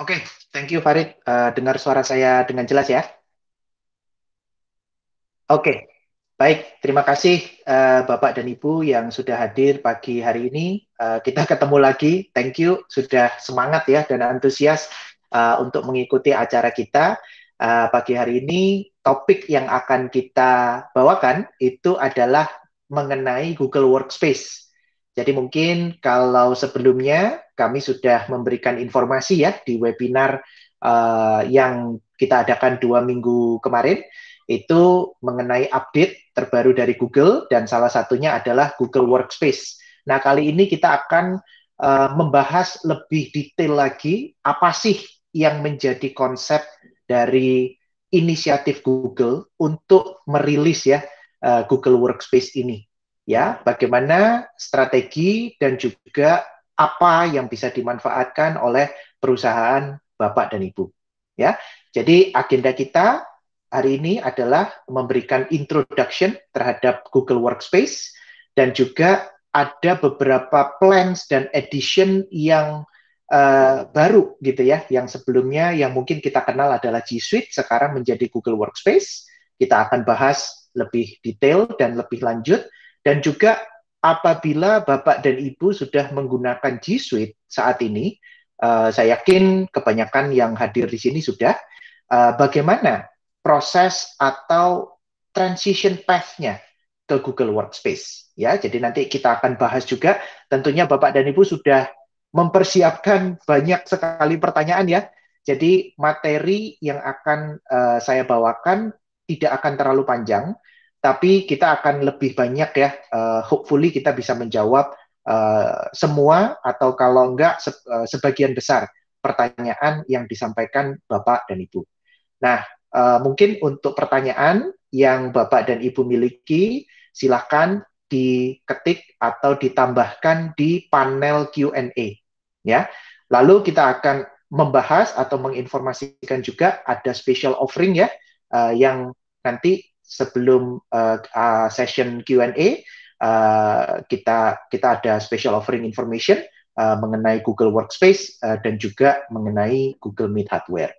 Oke, okay, thank you Farid. Uh, dengar suara saya dengan jelas ya. Oke, okay, baik. Terima kasih uh, Bapak dan Ibu yang sudah hadir pagi hari ini. Uh, kita ketemu lagi. Thank you sudah semangat ya dan antusias uh, untuk mengikuti acara kita. Uh, pagi hari ini topik yang akan kita bawakan itu adalah mengenai Google Workspace jadi mungkin kalau sebelumnya kami sudah memberikan informasi ya di webinar uh, yang kita adakan dua minggu kemarin itu mengenai update terbaru dari Google dan salah satunya adalah Google Workspace. Nah kali ini kita akan uh, membahas lebih detail lagi apa sih yang menjadi konsep dari inisiatif Google untuk merilis ya eh, Google Workspace ini ya bagaimana strategi dan juga apa yang bisa dimanfaatkan oleh perusahaan Bapak dan Ibu. Ya. Jadi agenda kita hari ini adalah memberikan introduction terhadap Google Workspace dan juga ada beberapa plans dan edition yang uh, baru gitu ya, yang sebelumnya yang mungkin kita kenal adalah G Suite sekarang menjadi Google Workspace. Kita akan bahas lebih detail dan lebih lanjut dan juga apabila Bapak dan Ibu sudah menggunakan G Suite saat ini, uh, saya yakin kebanyakan yang hadir di sini sudah, uh, bagaimana proses atau transition path-nya ke Google Workspace. Ya, jadi nanti kita akan bahas juga. Tentunya Bapak dan Ibu sudah mempersiapkan banyak sekali pertanyaan ya. Jadi materi yang akan uh, saya bawakan tidak akan terlalu panjang tapi kita akan lebih banyak ya uh, hopefully kita bisa menjawab uh, semua atau kalau enggak se uh, sebagian besar pertanyaan yang disampaikan Bapak dan Ibu. Nah, uh, mungkin untuk pertanyaan yang Bapak dan Ibu miliki silakan diketik atau ditambahkan di panel Q&A ya. Lalu kita akan membahas atau menginformasikan juga ada special offering ya uh, yang nanti sebelum uh, uh, session Q&A uh, eh, kita kita ada special offering information uh, mengenai Google Workspace uh, dan juga mengenai Google Meet hardware.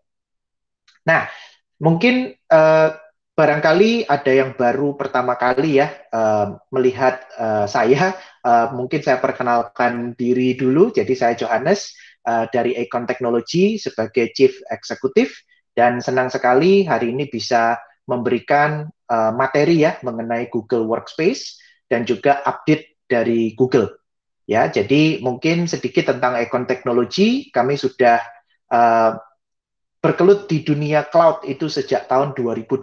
Nah, mungkin uh, barangkali ada yang baru pertama kali ya uh, melihat uh, saya. Uh, mungkin saya perkenalkan diri dulu. Jadi saya Johannes uh, dari Econ Technology sebagai Chief Executive dan senang sekali hari ini bisa memberikan Eh, materi ya mengenai Google Workspace dan juga update dari Google. Ya, jadi mungkin sedikit tentang ekon teknologi. kami sudah uh, berkelut di dunia cloud itu sejak tahun 2008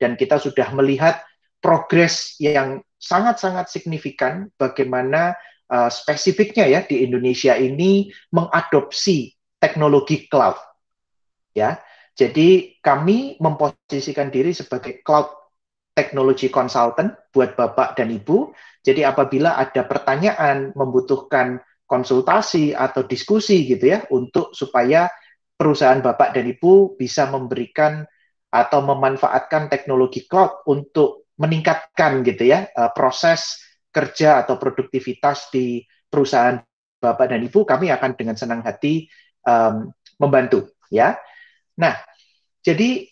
dan kita sudah melihat progres yang sangat-sangat signifikan bagaimana uh, spesifiknya ya di Indonesia ini mengadopsi teknologi cloud. Ya. Jadi kami memposisikan diri sebagai cloud teknologi konsultan buat Bapak dan Ibu. Jadi apabila ada pertanyaan membutuhkan konsultasi atau diskusi gitu ya untuk supaya perusahaan Bapak dan Ibu bisa memberikan atau memanfaatkan teknologi cloud untuk meningkatkan gitu ya eh, proses kerja atau produktivitas di perusahaan Bapak dan Ibu kami akan dengan senang hati um, membantu ya. Nah, jadi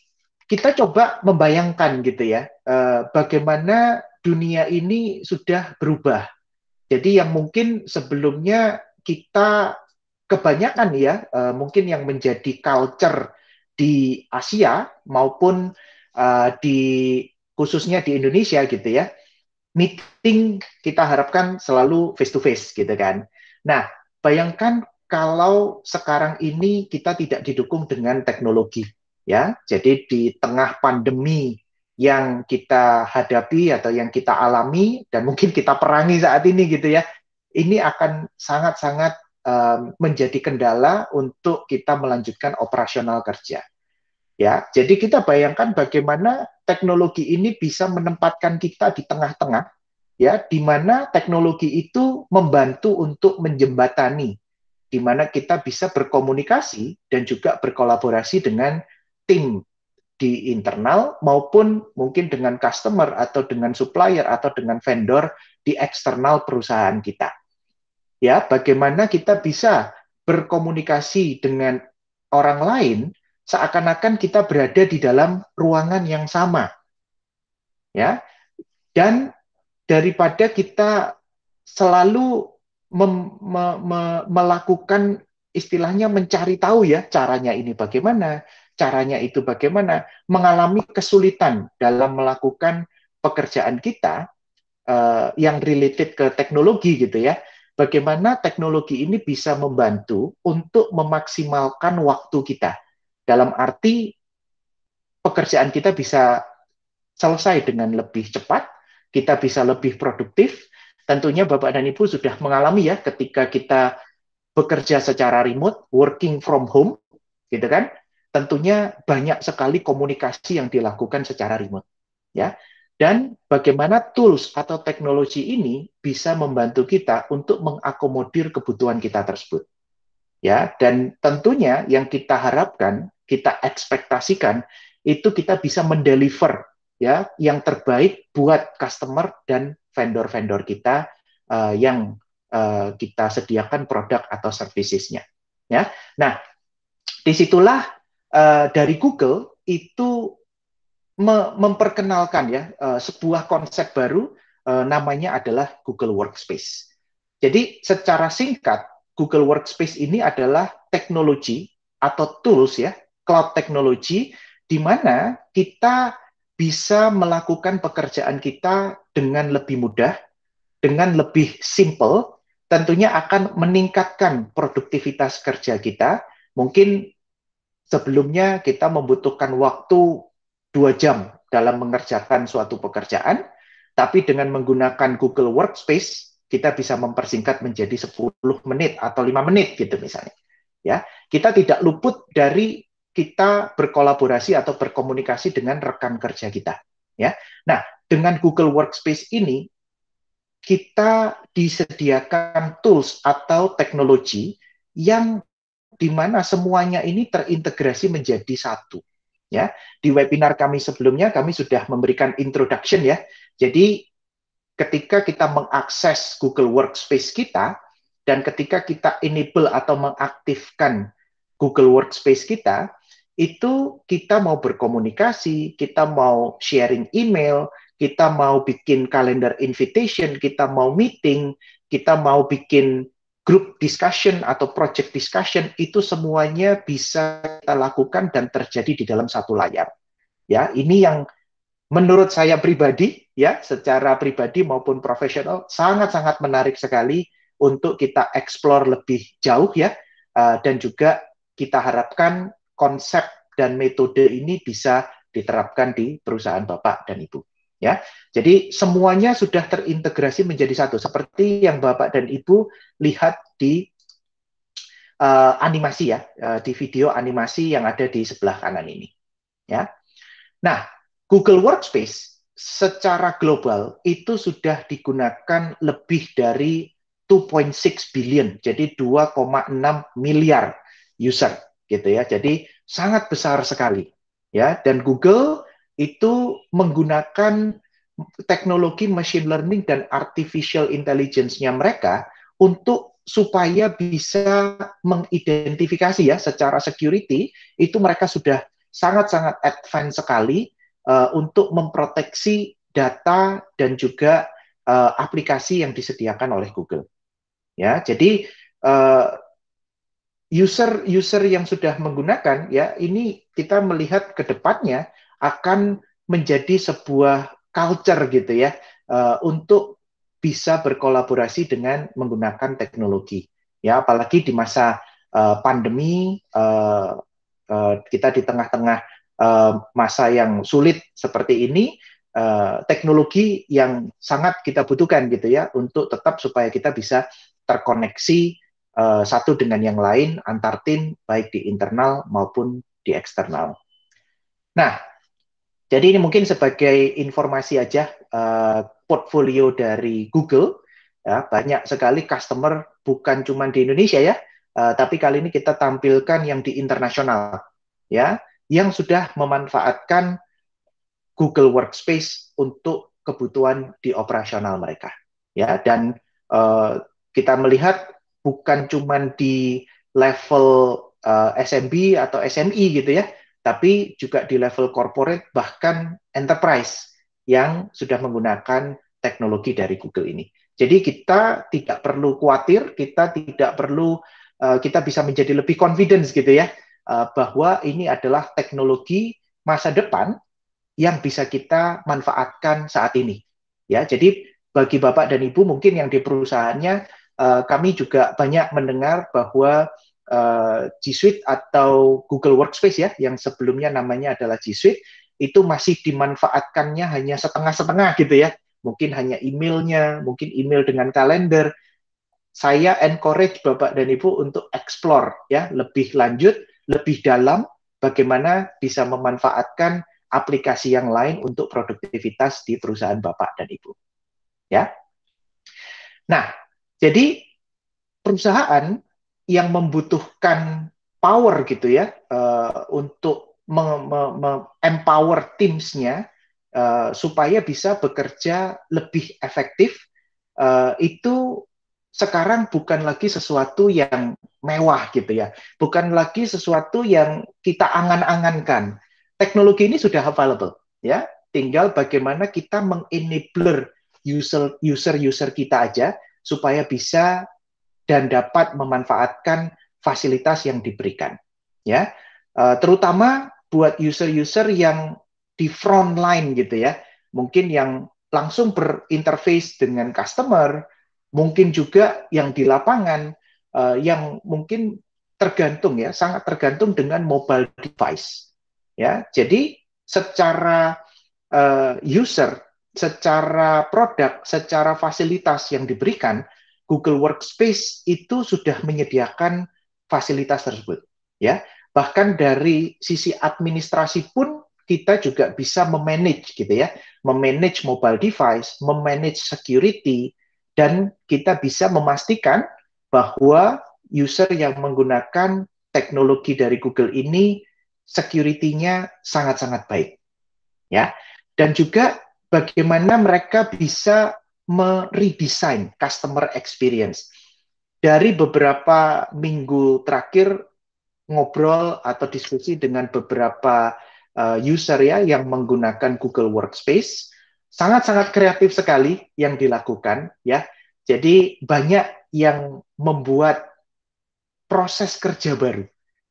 kita coba membayangkan gitu ya Eh, bagaimana dunia ini sudah berubah. Jadi yang mungkin sebelumnya kita kebanyakan ya eh, mungkin yang menjadi culture di Asia maupun eh, di khususnya di Indonesia gitu ya meeting kita harapkan selalu face to face gitu kan. Nah bayangkan kalau sekarang ini kita tidak didukung dengan teknologi ya jadi di tengah pandemi yang kita hadapi atau yang kita alami dan mungkin kita perangi saat ini gitu ya ini akan sangat-sangat um, menjadi kendala untuk kita melanjutkan operasional kerja ya jadi kita bayangkan bagaimana teknologi ini bisa menempatkan kita di tengah-tengah ya di mana teknologi itu membantu untuk menjembatani di mana kita bisa berkomunikasi dan juga berkolaborasi dengan tim di internal maupun mungkin dengan customer atau dengan supplier atau dengan vendor di eksternal perusahaan kita. Ya, bagaimana kita bisa berkomunikasi dengan orang lain seakan-akan kita berada di dalam ruangan yang sama. Ya. Dan daripada kita selalu mem, me, me, melakukan istilahnya mencari tahu ya caranya ini bagaimana, caranya itu bagaimana mengalami kesulitan dalam melakukan pekerjaan kita uh, yang related ke teknologi gitu ya. Bagaimana teknologi ini bisa membantu untuk memaksimalkan waktu kita. Dalam arti pekerjaan kita bisa selesai dengan lebih cepat, kita bisa lebih produktif. Tentunya Bapak dan Ibu sudah mengalami ya ketika kita bekerja secara remote, working from home, gitu kan? tentunya banyak sekali komunikasi yang dilakukan secara remote ya dan bagaimana tools atau teknologi ini bisa membantu kita untuk mengakomodir kebutuhan kita tersebut ya dan tentunya yang kita harapkan kita ekspektasikan itu kita bisa mendeliver ya yang terbaik buat customer dan vendor-vendor kita uh, yang uh, kita sediakan produk atau servicesnya ya nah disitulah Eh, dari Google itu me memperkenalkan ya uh, sebuah konsep baru uh, namanya adalah Google Workspace. Jadi secara singkat Google Workspace ini adalah teknologi atau tools ya cloud teknologi di mana kita bisa melakukan pekerjaan kita dengan lebih mudah, dengan lebih simple, tentunya akan meningkatkan produktivitas kerja kita. Mungkin Sebelumnya kita membutuhkan waktu dua jam dalam mengerjakan suatu pekerjaan, tapi dengan menggunakan Google Workspace, kita bisa mempersingkat menjadi 10 menit atau lima menit gitu misalnya. Ya, kita tidak luput dari kita berkolaborasi atau berkomunikasi dengan rekan kerja kita, ya. Nah, dengan Google Workspace ini kita disediakan tools atau teknologi yang di mana semuanya ini terintegrasi menjadi satu. Ya, di webinar kami sebelumnya kami sudah memberikan introduction ya. Jadi ketika kita mengakses Google Workspace kita dan ketika kita enable atau mengaktifkan Google Workspace kita, itu kita mau berkomunikasi, kita mau sharing email, kita mau bikin kalender invitation, kita mau meeting, kita mau bikin group discussion atau project discussion itu semuanya bisa kita lakukan dan terjadi di dalam satu layar. Ya, ini yang menurut saya pribadi ya, secara pribadi maupun profesional sangat-sangat menarik sekali untuk kita explore lebih jauh ya. Eh, dan juga kita harapkan konsep dan metode ini bisa diterapkan di perusahaan Bapak dan Ibu ya. Jadi semuanya sudah terintegrasi menjadi satu seperti yang Bapak dan Ibu lihat di uh, animasi ya, uh, di video animasi yang ada di sebelah kanan ini. Ya. Nah, Google Workspace secara global itu sudah digunakan lebih dari 2.6 billion, jadi 2,6 miliar user gitu ya. Jadi sangat besar sekali ya dan Google itu menggunakan teknologi machine learning dan artificial intelligence-nya mereka untuk supaya bisa mengidentifikasi ya secara security itu mereka sudah sangat-sangat advance sekali uh, untuk memproteksi data dan juga uh, aplikasi yang disediakan oleh Google. Ya, jadi user eh, user-user yang sudah menggunakan ya ini kita melihat ke depannya akan menjadi sebuah culture gitu ya uh, untuk bisa berkolaborasi dengan menggunakan teknologi ya apalagi di masa uh, pandemi uh, uh, kita di tengah-tengah uh, masa yang sulit seperti ini uh, teknologi yang sangat kita butuhkan gitu ya untuk tetap supaya kita bisa terkoneksi uh, satu dengan yang lain antar tim baik di internal maupun di eksternal. Nah, jadi ini mungkin sebagai informasi aja uh, portfolio dari Google. Ya, banyak sekali customer bukan cuma di Indonesia ya, uh, tapi kali ini kita tampilkan yang di internasional ya, yang sudah memanfaatkan Google Workspace untuk kebutuhan di operasional mereka. Ya, dan uh, kita melihat bukan cuma di level uh, SMB atau SMI gitu ya, tapi juga di level corporate bahkan enterprise yang sudah menggunakan teknologi dari Google ini. Jadi kita tidak perlu khawatir, kita tidak perlu uh, kita bisa menjadi lebih confidence gitu ya uh, bahwa ini adalah teknologi masa depan yang bisa kita manfaatkan saat ini. Ya, jadi bagi Bapak dan Ibu mungkin yang di perusahaannya uh, kami juga banyak mendengar bahwa Eh, G Suite atau Google Workspace ya, yang sebelumnya namanya adalah G Suite, itu masih dimanfaatkannya hanya setengah-setengah gitu ya. Mungkin hanya emailnya, mungkin email dengan kalender. Saya encourage Bapak dan Ibu untuk explore ya, lebih lanjut, lebih dalam bagaimana bisa memanfaatkan aplikasi yang lain untuk produktivitas di perusahaan Bapak dan Ibu. Ya. Nah, jadi perusahaan yang membutuhkan power gitu ya uh, untuk empower teamsnya uh, supaya bisa bekerja lebih efektif uh, itu sekarang bukan lagi sesuatu yang mewah gitu ya bukan lagi sesuatu yang kita angan-angankan teknologi ini sudah available ya tinggal bagaimana kita mengenabler user user user kita aja supaya bisa dan dapat memanfaatkan fasilitas yang diberikan. Ya, e, terutama buat user-user yang di front line gitu ya, mungkin yang langsung berinterface dengan customer, mungkin juga yang di lapangan, e, yang mungkin tergantung ya, sangat tergantung dengan mobile device. Ya, jadi secara e, user, secara produk, secara fasilitas yang diberikan Google Workspace itu sudah menyediakan fasilitas tersebut ya bahkan dari sisi administrasi pun kita juga bisa memanage gitu ya memanage mobile device memanage security dan kita bisa memastikan bahwa user yang menggunakan teknologi dari Google ini security-nya sangat-sangat baik ya dan juga bagaimana mereka bisa meredesain customer experience. Dari beberapa minggu terakhir ngobrol atau diskusi dengan beberapa eh, user ya yang menggunakan Google Workspace, sangat-sangat kreatif sekali yang dilakukan ya. Jadi banyak yang membuat proses kerja baru.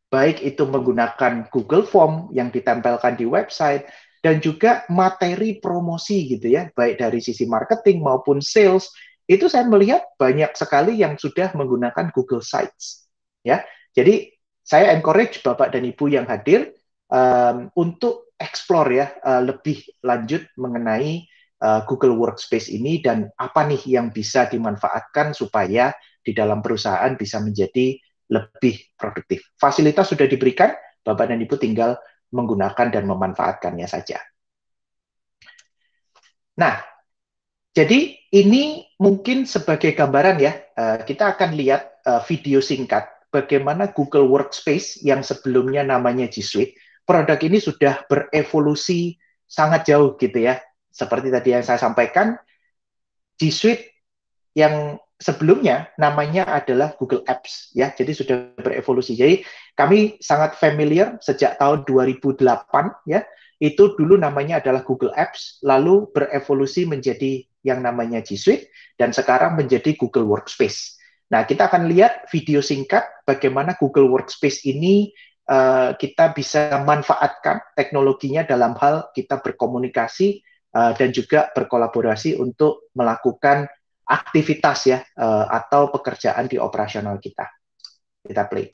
Baik itu menggunakan Google Form yang ditempelkan di website dan juga materi promosi gitu ya, baik dari sisi marketing maupun sales, itu saya melihat banyak sekali yang sudah menggunakan Google Sites. Ya, jadi saya encourage bapak dan ibu yang hadir um, untuk explore ya uh, lebih lanjut mengenai uh, Google Workspace ini dan apa nih yang bisa dimanfaatkan supaya di dalam perusahaan bisa menjadi lebih produktif. Fasilitas sudah diberikan, bapak dan ibu tinggal menggunakan dan memanfaatkannya saja. Nah, jadi ini mungkin sebagai gambaran ya, eh, kita akan lihat eh, video singkat bagaimana Google Workspace yang sebelumnya namanya G Suite, produk ini sudah berevolusi sangat jauh gitu ya. Seperti tadi yang saya sampaikan, G Suite yang sebelumnya namanya adalah Google Apps ya. Jadi sudah berevolusi. Jadi kami sangat familiar sejak tahun 2008 ya. Itu dulu namanya adalah Google Apps, lalu berevolusi menjadi yang namanya G Suite dan sekarang menjadi Google Workspace. Nah, kita akan lihat video singkat bagaimana Google Workspace ini uh, kita bisa manfaatkan teknologinya dalam hal kita berkomunikasi uh, dan juga berkolaborasi untuk melakukan aktivitas ya uh, atau pekerjaan di operasional kita. Kita play.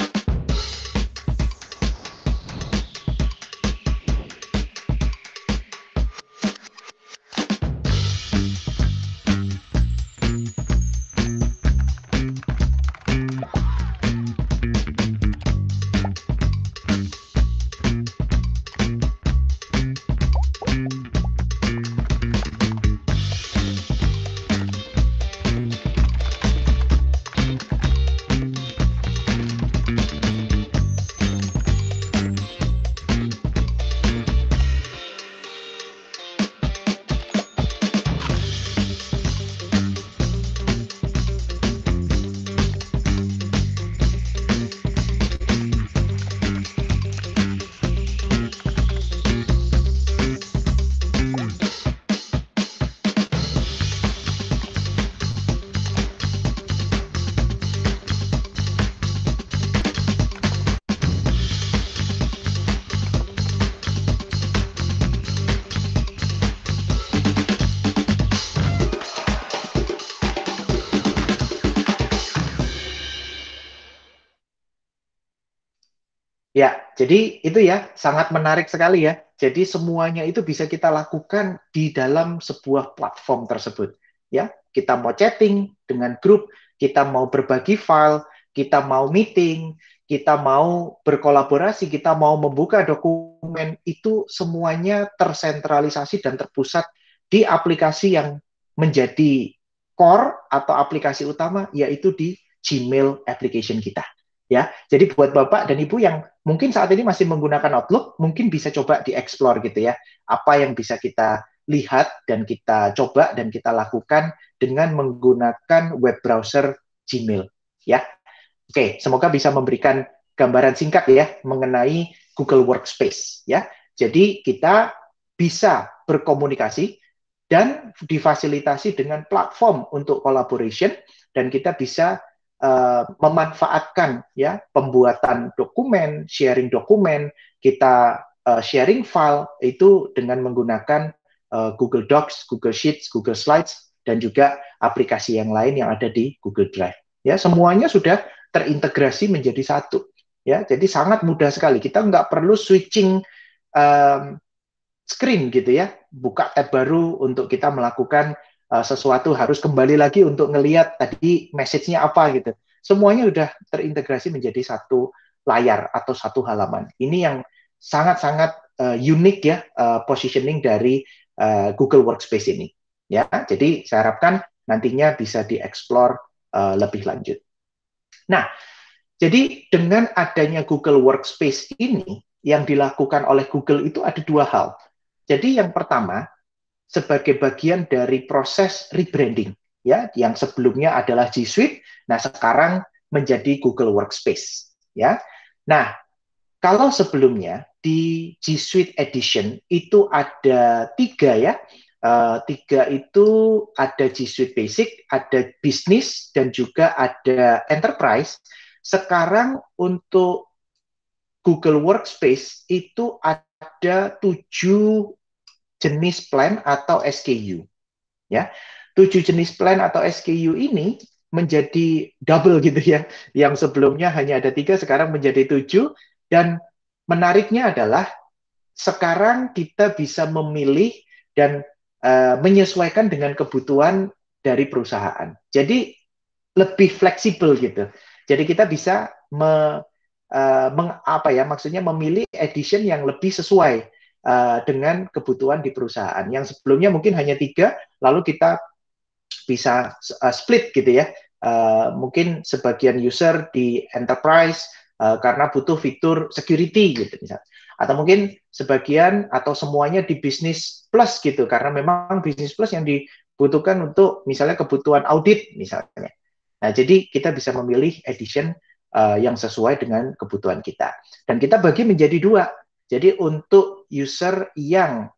jadi itu ya sangat menarik sekali ya. Jadi semuanya itu bisa kita lakukan di dalam sebuah platform tersebut. Ya, kita mau chatting dengan grup, kita mau berbagi file, kita mau meeting, kita mau berkolaborasi, kita mau membuka dokumen itu semuanya tersentralisasi dan terpusat di aplikasi yang menjadi core atau aplikasi utama yaitu di Gmail application kita ya. Jadi buat Bapak dan Ibu yang mungkin saat ini masih menggunakan Outlook, mungkin bisa coba dieksplor gitu ya. Apa yang bisa kita lihat dan kita coba dan kita lakukan dengan menggunakan web browser Gmail ya. Oke, semoga bisa memberikan gambaran singkat ya mengenai Google Workspace ya. Jadi kita bisa berkomunikasi dan difasilitasi dengan platform untuk collaboration dan kita bisa Eh, memanfaatkan ya pembuatan dokumen, sharing dokumen, kita uh, sharing file itu dengan menggunakan uh, Google Docs, Google Sheets, Google Slides dan juga aplikasi yang lain yang ada di Google Drive. Ya, semuanya sudah terintegrasi menjadi satu. Ya, jadi sangat mudah sekali. Kita nggak perlu switching um, screen gitu ya, buka tab baru untuk kita melakukan Eh, sesuatu harus kembali lagi untuk ngelihat tadi message-nya apa gitu. Semuanya sudah terintegrasi menjadi satu layar atau satu halaman. Ini yang sangat-sangat uh, unik ya uh, positioning dari uh, Google Workspace ini. Ya, jadi saya harapkan nantinya bisa dieksplor uh, lebih lanjut. Nah, jadi dengan adanya Google Workspace ini, yang dilakukan oleh Google itu ada dua hal. Jadi yang pertama, sebagai bagian dari proses rebranding ya yang sebelumnya adalah G Suite nah sekarang menjadi Google Workspace ya nah kalau sebelumnya di G Suite Edition itu ada tiga ya Uh, tiga itu ada G Suite Basic, ada Business, dan juga ada Enterprise. Sekarang untuk Google Workspace itu ada tujuh jenis plan atau SKU. Ya, tujuh jenis plan atau SKU ini menjadi double gitu ya, yang sebelumnya hanya ada tiga, sekarang menjadi tujuh. Dan menariknya adalah sekarang kita bisa memilih dan uh, menyesuaikan dengan kebutuhan dari perusahaan. Jadi lebih fleksibel gitu. Jadi kita bisa me, uh, meng, apa ya maksudnya memilih edition yang lebih sesuai uh, dengan kebutuhan di perusahaan. Yang sebelumnya mungkin hanya tiga, lalu kita bisa uh, split gitu ya. Uh, mungkin sebagian user di enterprise uh, karena butuh fitur security gitu misalnya. Atau mungkin sebagian atau semuanya di bisnis plus gitu karena memang bisnis plus yang dibutuhkan untuk misalnya kebutuhan audit misalnya. Nah, jadi kita bisa memilih edition uh, yang sesuai dengan kebutuhan kita. Dan kita bagi menjadi dua. Jadi untuk user yang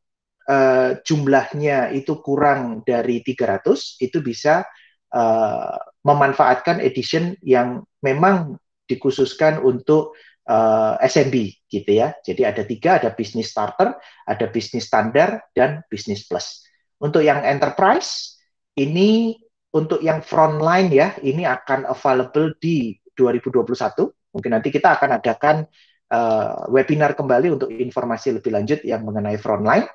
uh, jumlahnya itu kurang dari 300 itu bisa uh, memanfaatkan edition yang memang dikhususkan untuk uh, eh, SMB gitu ya. Jadi ada tiga, ada bisnis starter, ada bisnis standar, dan bisnis plus. Untuk yang enterprise ini untuk yang frontline ya, ini akan available di 2021. Mungkin nanti kita akan adakan uh, webinar kembali untuk informasi lebih lanjut yang mengenai frontline.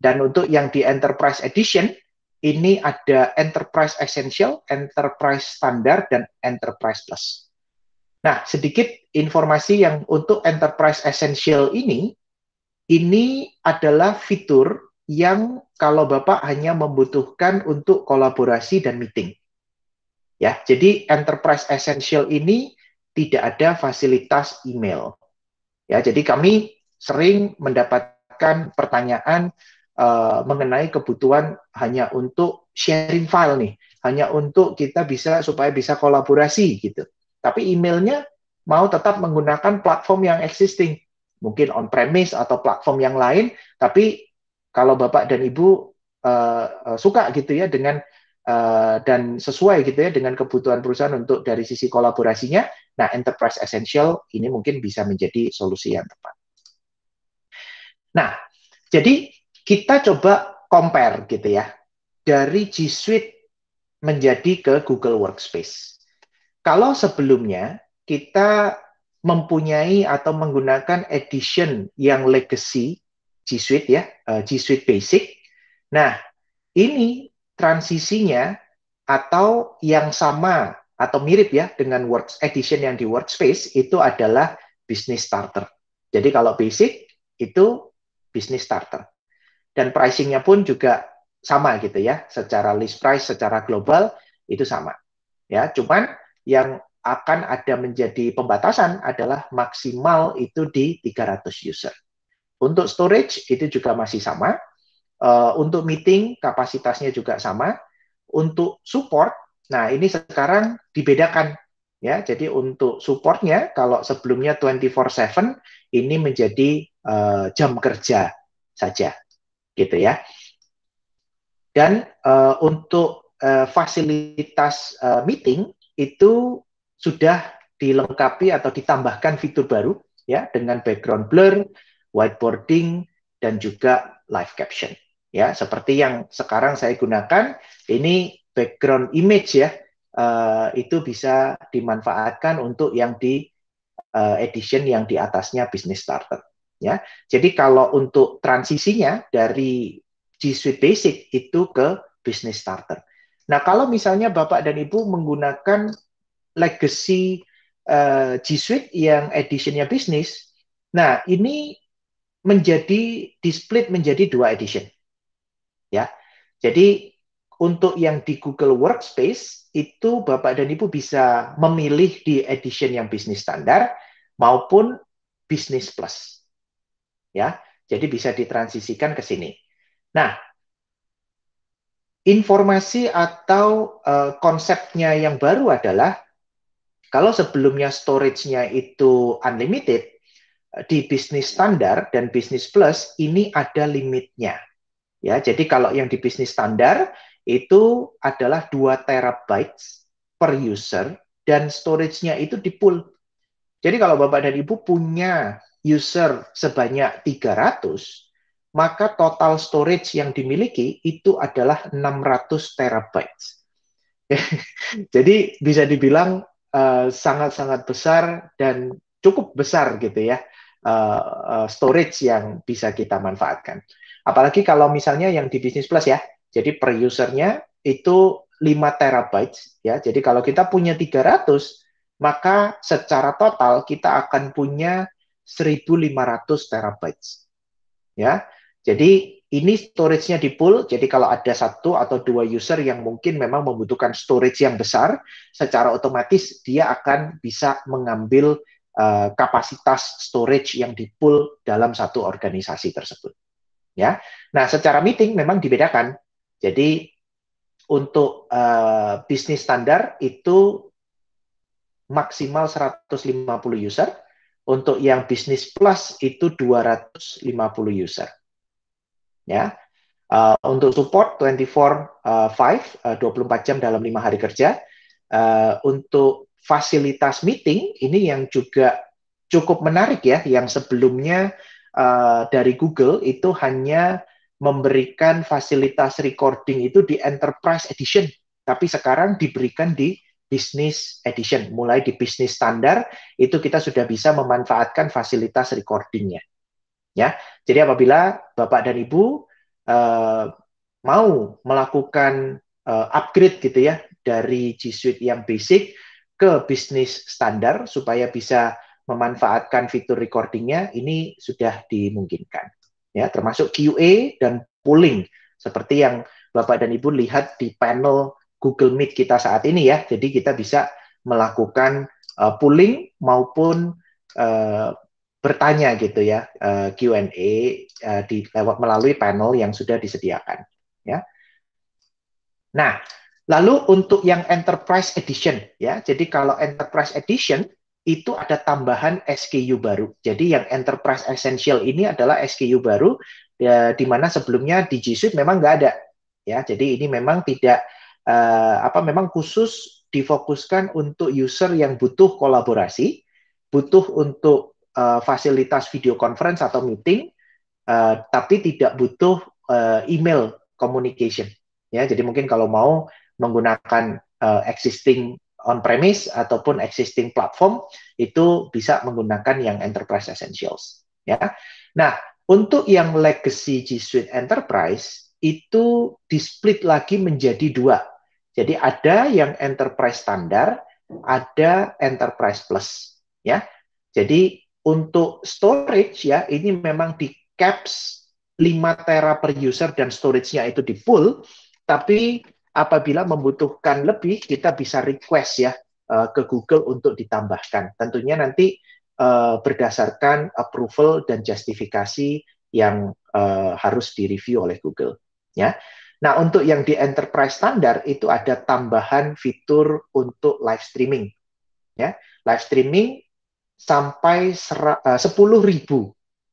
Dan untuk yang di Enterprise Edition, ini ada Enterprise Essential, Enterprise Standard, dan Enterprise Plus. Nah, sedikit informasi yang untuk Enterprise Essential ini, ini adalah fitur yang kalau Bapak hanya membutuhkan untuk kolaborasi dan meeting. Ya, jadi enterprise essential ini tidak ada fasilitas email. Ya, jadi kami sering mendapatkan pertanyaan uh, mengenai kebutuhan hanya untuk sharing file nih, hanya untuk kita bisa supaya bisa kolaborasi gitu. Tapi emailnya mau tetap menggunakan platform yang existing, mungkin on premise atau platform yang lain. Tapi kalau bapak dan ibu uh, suka gitu ya dengan uh, dan sesuai gitu ya dengan kebutuhan perusahaan untuk dari sisi kolaborasinya, Nah, enterprise essential ini mungkin bisa menjadi solusi yang tepat. Nah, jadi kita coba compare gitu ya dari G Suite menjadi ke Google Workspace. Kalau sebelumnya kita mempunyai atau menggunakan edition yang legacy G Suite ya, eh, G Suite Basic. Nah, ini transisinya atau yang sama atau mirip ya dengan works edition yang di workspace itu adalah business starter. Jadi kalau basic itu business starter. Dan pricingnya pun juga sama gitu ya, secara list price, secara global itu sama. Ya, cuman yang akan ada menjadi pembatasan adalah maksimal itu di 300 user. Untuk storage itu juga masih sama. Uh, untuk meeting kapasitasnya juga sama. Untuk support Nah, ini sekarang dibedakan ya. Jadi untuk supportnya kalau sebelumnya 24/7 ini menjadi uh, jam kerja saja. Gitu ya. Dan uh, untuk uh, fasilitas uh, meeting itu sudah dilengkapi atau ditambahkan fitur baru ya dengan background blur, whiteboarding dan juga live caption ya seperti yang sekarang saya gunakan ini background image ya uh, itu bisa dimanfaatkan untuk yang di uh, edition yang di atasnya business starter ya. Jadi kalau untuk transisinya dari G Suite Basic itu ke business starter. Nah, kalau misalnya Bapak dan Ibu menggunakan legacy uh, G Suite yang editionnya bisnis, nah ini menjadi di split menjadi dua edition. Ya. Jadi untuk yang di Google Workspace itu Bapak dan Ibu bisa memilih di edition yang bisnis standar maupun bisnis plus. Ya, jadi bisa ditransisikan ke sini. Nah, informasi atau uh, konsepnya yang baru adalah kalau sebelumnya storage-nya itu unlimited, eh, di bisnis standar dan bisnis plus ini ada limitnya. Ya, jadi kalau yang di bisnis standar itu adalah 2 terabytes per user dan storage-nya itu di pool. Jadi kalau Bapak dan Ibu punya user sebanyak 300, maka total storage yang dimiliki itu adalah 600 terabytes. Jadi bisa dibilang eh, sangat-sangat uh, besar dan cukup besar gitu ya uh, storage yang bisa kita manfaatkan. Apalagi kalau misalnya yang di bisnis plus ya, jadi per usernya itu 5 terabyte ya. Jadi kalau kita punya 300 maka secara total kita akan punya 1500 terabyte. Ya. Jadi ini storage-nya di pool. Jadi kalau ada satu atau dua user yang mungkin memang membutuhkan storage yang besar, secara otomatis dia akan bisa mengambil uh, kapasitas storage yang di pool dalam satu organisasi tersebut. Ya. Nah, secara meeting memang dibedakan jadi untuk uh, bisnis standar itu maksimal 150 user, untuk yang bisnis plus itu 250 user. Ya. Uh, untuk support 24 uh, 5 uh, 24 jam dalam lima hari kerja. Uh, untuk fasilitas meeting ini yang juga cukup menarik ya yang sebelumnya uh, dari Google itu hanya memberikan fasilitas recording itu di enterprise edition, tapi sekarang diberikan di business edition. Mulai di bisnis standar itu kita sudah bisa memanfaatkan fasilitas recordingnya. Ya, jadi apabila bapak dan ibu uh, mau melakukan uh, upgrade gitu ya dari G Suite yang basic ke bisnis standar supaya bisa memanfaatkan fitur recordingnya, ini sudah dimungkinkan ya termasuk QA dan polling seperti yang Bapak dan Ibu lihat di panel Google Meet kita saat ini ya. Jadi kita bisa melakukan uh, polling maupun uh, bertanya gitu ya uh, eh, Q&A uh, di lewat melalui panel yang sudah disediakan ya. Nah, lalu untuk yang enterprise edition ya. Jadi kalau enterprise edition itu ada tambahan SKU baru. Jadi yang Enterprise Essential ini adalah SKU baru ya, di mana sebelumnya di G Suite memang nggak ada. Ya, jadi ini memang tidak uh, apa memang khusus difokuskan untuk user yang butuh kolaborasi, butuh untuk uh, fasilitas video conference atau meeting, uh, tapi tidak butuh uh, email communication. Ya, jadi mungkin kalau mau menggunakan uh, existing on-premise ataupun existing platform itu bisa menggunakan yang Enterprise Essentials. Ya. Nah, untuk yang legacy G Suite Enterprise itu di-split lagi menjadi dua. Jadi ada yang Enterprise standar, ada Enterprise Plus. Ya. Jadi untuk storage ya ini memang di caps 5 tera per user dan storage-nya itu di full, tapi apabila membutuhkan lebih kita bisa request ya eh, ke Google untuk ditambahkan. Tentunya nanti eh, berdasarkan approval dan justifikasi yang eh, harus direview oleh Google. Ya. Nah, untuk yang di enterprise standar itu ada tambahan fitur untuk live streaming. Ya, live streaming sampai 10.000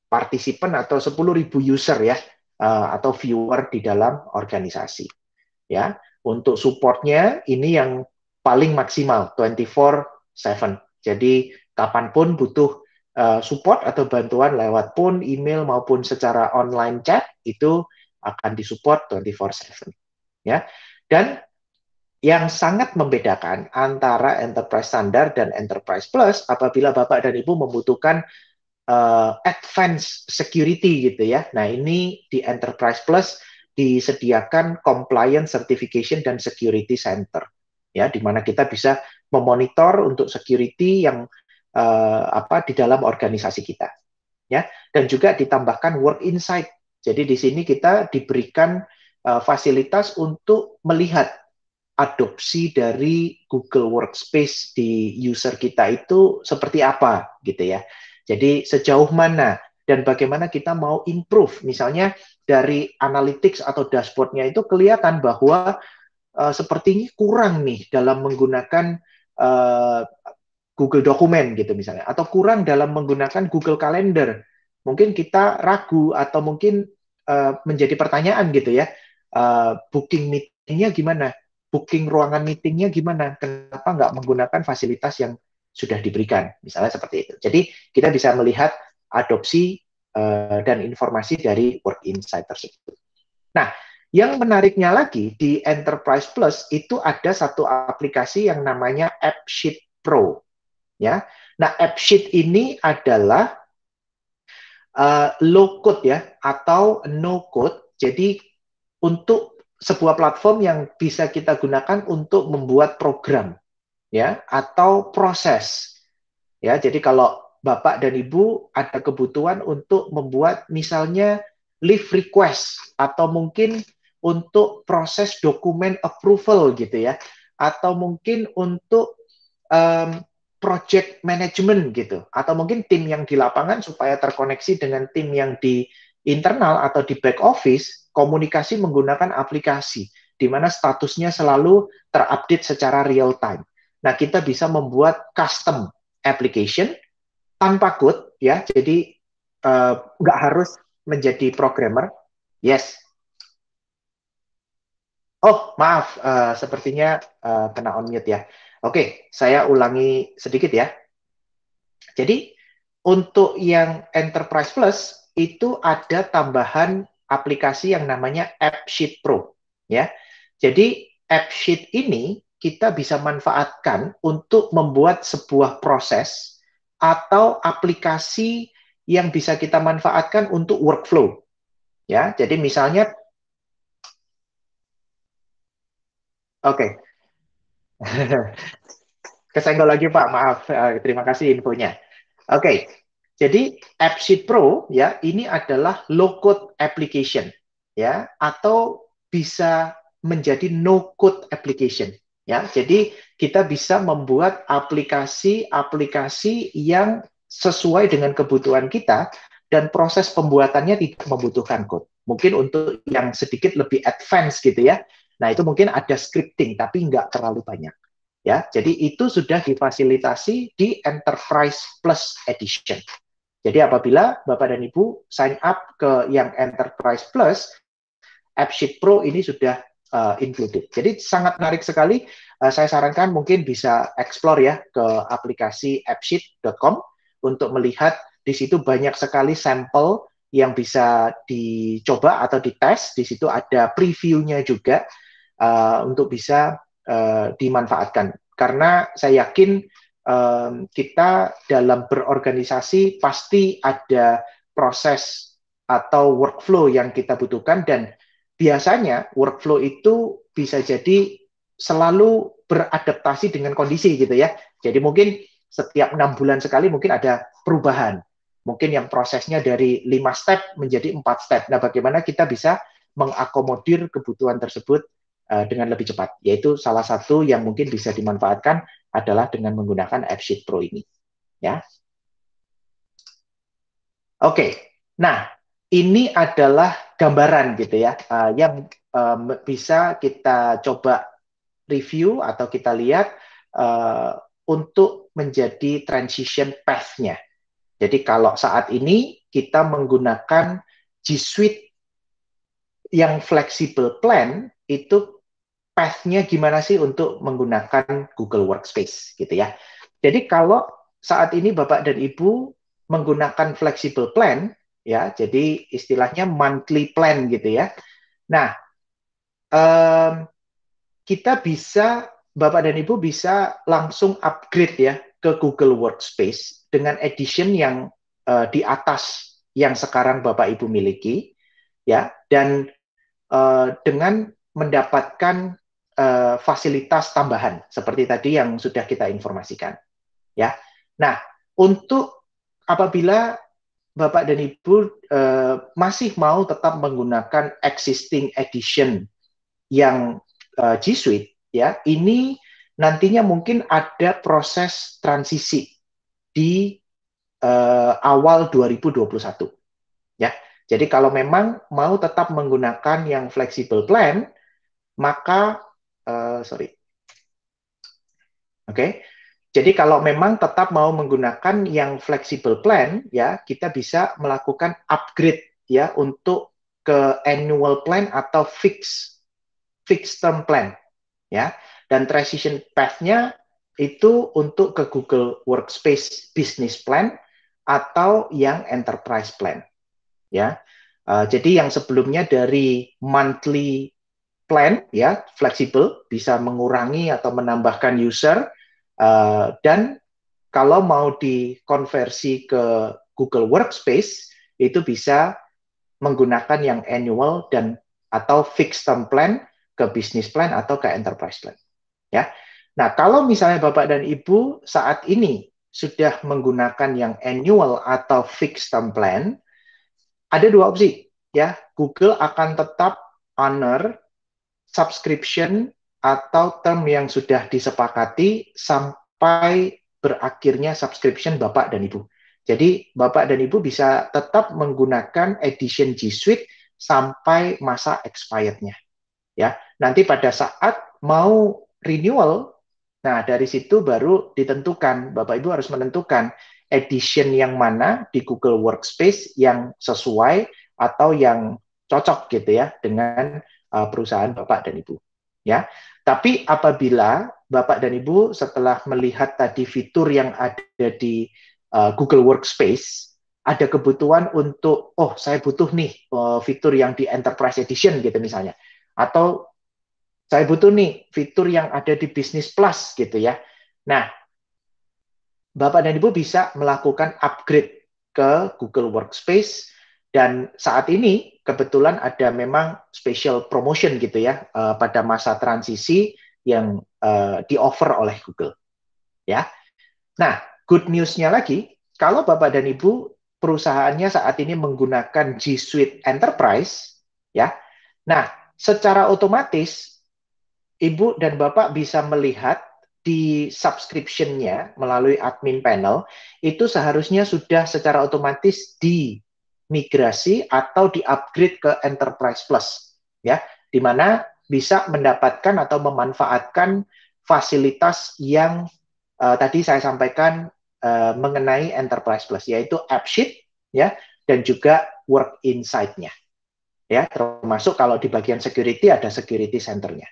partisipan atau 10.000 user ya atau viewer di dalam organisasi ya untuk supportnya ini yang paling maksimal 24/7 jadi kapanpun butuh uh, support atau bantuan lewat pun email maupun secara online chat itu akan disupport 24/7 ya dan yang sangat membedakan antara enterprise standar dan enterprise plus apabila bapak dan ibu membutuhkan uh, advanced security gitu ya. Nah ini di enterprise plus disediakan compliance certification dan security center ya di mana kita bisa memonitor untuk security yang uh, apa di dalam organisasi kita ya dan juga ditambahkan work insight jadi di sini kita diberikan uh, fasilitas untuk melihat adopsi dari Google Workspace di user kita itu seperti apa gitu ya jadi sejauh mana dan bagaimana kita mau improve misalnya dari analytics atau dashboardnya itu kelihatan bahwa uh, sepertinya kurang nih dalam menggunakan uh, Google Dokumen gitu misalnya, atau kurang dalam menggunakan Google Calendar. Mungkin kita ragu atau mungkin uh, menjadi pertanyaan gitu ya, uh, booking meetingnya gimana, booking ruangan meetingnya gimana, kenapa nggak menggunakan fasilitas yang sudah diberikan, misalnya seperti itu. Jadi kita bisa melihat adopsi Eh, dan informasi dari Work Insight tersebut. Nah, yang menariknya lagi di Enterprise Plus itu ada satu aplikasi yang namanya AppSheet Pro. Ya, nah AppSheet ini adalah uh, low code ya atau no code. Jadi untuk sebuah platform yang bisa kita gunakan untuk membuat program ya atau proses ya jadi kalau Bapak dan Ibu ada kebutuhan untuk membuat misalnya leave request atau mungkin untuk proses dokumen approval gitu ya atau mungkin untuk um, project management gitu atau mungkin tim yang di lapangan supaya terkoneksi dengan tim yang di internal atau di back office komunikasi menggunakan aplikasi di mana statusnya selalu terupdate secara real time. Nah, kita bisa membuat custom application tanpa code ya jadi eh, nggak uh, harus menjadi programmer yes oh maaf uh, sepertinya uh, kena on mute ya oke saya ulangi sedikit ya jadi untuk yang enterprise plus itu ada tambahan aplikasi yang namanya AppSheet Pro ya jadi AppSheet ini kita bisa manfaatkan untuk membuat sebuah proses atau aplikasi yang bisa kita manfaatkan untuk workflow. Ya, jadi misalnya Oke. Okay. Kesenggol lagi Pak, maaf. Eh, terima kasih infonya. Oke. Okay. Jadi AppSheet Pro ya, ini adalah low code application ya atau bisa menjadi no code application Ya, jadi kita bisa membuat aplikasi-aplikasi yang sesuai dengan kebutuhan kita dan proses pembuatannya tidak membutuhkan code. Mungkin untuk yang sedikit lebih advance gitu ya. Nah, itu mungkin ada scripting tapi nggak terlalu banyak. Ya, jadi itu sudah difasilitasi di Enterprise Plus Edition. Jadi apabila Bapak dan Ibu sign up ke yang Enterprise Plus, AppSheet Pro ini sudah uh, included. Jadi sangat menarik sekali. Uh, saya sarankan mungkin bisa explore ya ke aplikasi appsheet.com untuk melihat di situ banyak sekali sampel yang bisa dicoba atau dites. Di situ ada previewnya juga uh, untuk bisa uh, dimanfaatkan. Karena saya yakin um, kita dalam berorganisasi pasti ada proses atau workflow yang kita butuhkan dan biasanya workflow itu bisa jadi selalu beradaptasi dengan kondisi gitu ya. Jadi mungkin setiap enam bulan sekali mungkin ada perubahan. Mungkin yang prosesnya dari lima step menjadi empat step. Nah, bagaimana kita bisa mengakomodir kebutuhan tersebut uh, dengan lebih cepat? Yaitu salah satu yang mungkin bisa dimanfaatkan adalah dengan menggunakan AppSheet Pro ini. Ya. Oke. Okay. Nah, ini adalah gambaran gitu ya uh, yang um, bisa kita coba review atau kita lihat uh, untuk menjadi transition path-nya. Jadi kalau saat ini kita menggunakan G Suite yang flexible plan itu path-nya gimana sih untuk menggunakan Google Workspace gitu ya. Jadi kalau saat ini Bapak dan Ibu menggunakan flexible plan, ya. Jadi istilahnya monthly plan gitu ya. Nah, um, kita bisa Bapak dan Ibu bisa langsung upgrade ya ke Google Workspace dengan edition yang uh, di atas yang sekarang Bapak Ibu miliki ya dan uh, dengan mendapatkan uh, fasilitas tambahan seperti tadi yang sudah kita informasikan ya. Nah, untuk apabila Bapak dan Ibu uh, masih mau tetap menggunakan existing edition yang uh, G Suite ya, ini nantinya mungkin ada proses transisi di uh, awal 2021. Ya. Jadi kalau memang mau tetap menggunakan yang flexible plan, maka uh, sorry, oke, okay. Jadi kalau memang tetap mau menggunakan yang flexible plan ya, kita bisa melakukan upgrade ya untuk ke annual plan atau fixed fixed term plan ya. Dan transition path-nya itu untuk ke Google Workspace Business Plan atau yang enterprise plan ya. Uh, jadi yang sebelumnya dari monthly plan ya flexible bisa mengurangi atau menambahkan user Eh, dan kalau mau dikonversi ke Google Workspace, itu bisa menggunakan yang annual dan atau fixed term plan ke business plan atau ke enterprise plan. Ya. Nah, kalau misalnya Bapak dan Ibu saat ini sudah menggunakan yang annual atau fixed term plan, ada dua opsi ya. Google akan tetap honor subscription atau term yang sudah disepakati sampai berakhirnya subscription Bapak dan Ibu. Jadi Bapak dan Ibu bisa tetap menggunakan edition G Suite sampai masa expired-nya. Ya, nanti pada saat mau renewal, nah dari situ baru ditentukan Bapak Ibu harus menentukan edition yang mana di Google Workspace yang sesuai atau yang cocok gitu ya dengan uh, perusahaan Bapak dan Ibu ya. Tapi apabila Bapak dan Ibu setelah melihat tadi fitur yang ada di uh, Google Workspace, ada kebutuhan untuk oh saya butuh nih uh, fitur yang di Enterprise Edition gitu misalnya, atau saya butuh nih fitur yang ada di Business Plus gitu ya. Nah, Bapak dan Ibu bisa melakukan upgrade ke Google Workspace dan saat ini kebetulan ada memang special promotion gitu ya uh, pada masa transisi yang uh, eh, di offer oleh Google. Ya. Nah, good newsnya lagi, kalau Bapak dan Ibu perusahaannya saat ini menggunakan G Suite Enterprise, ya. Nah, secara otomatis Ibu dan Bapak bisa melihat di subscription-nya melalui admin panel itu seharusnya sudah secara otomatis di migrasi atau di-upgrade ke Enterprise Plus ya, di mana bisa mendapatkan atau memanfaatkan fasilitas yang uh, tadi saya sampaikan uh, mengenai Enterprise Plus yaitu App Sheet, ya dan juga Work Insight-nya. Ya, termasuk kalau di bagian security ada security center-nya.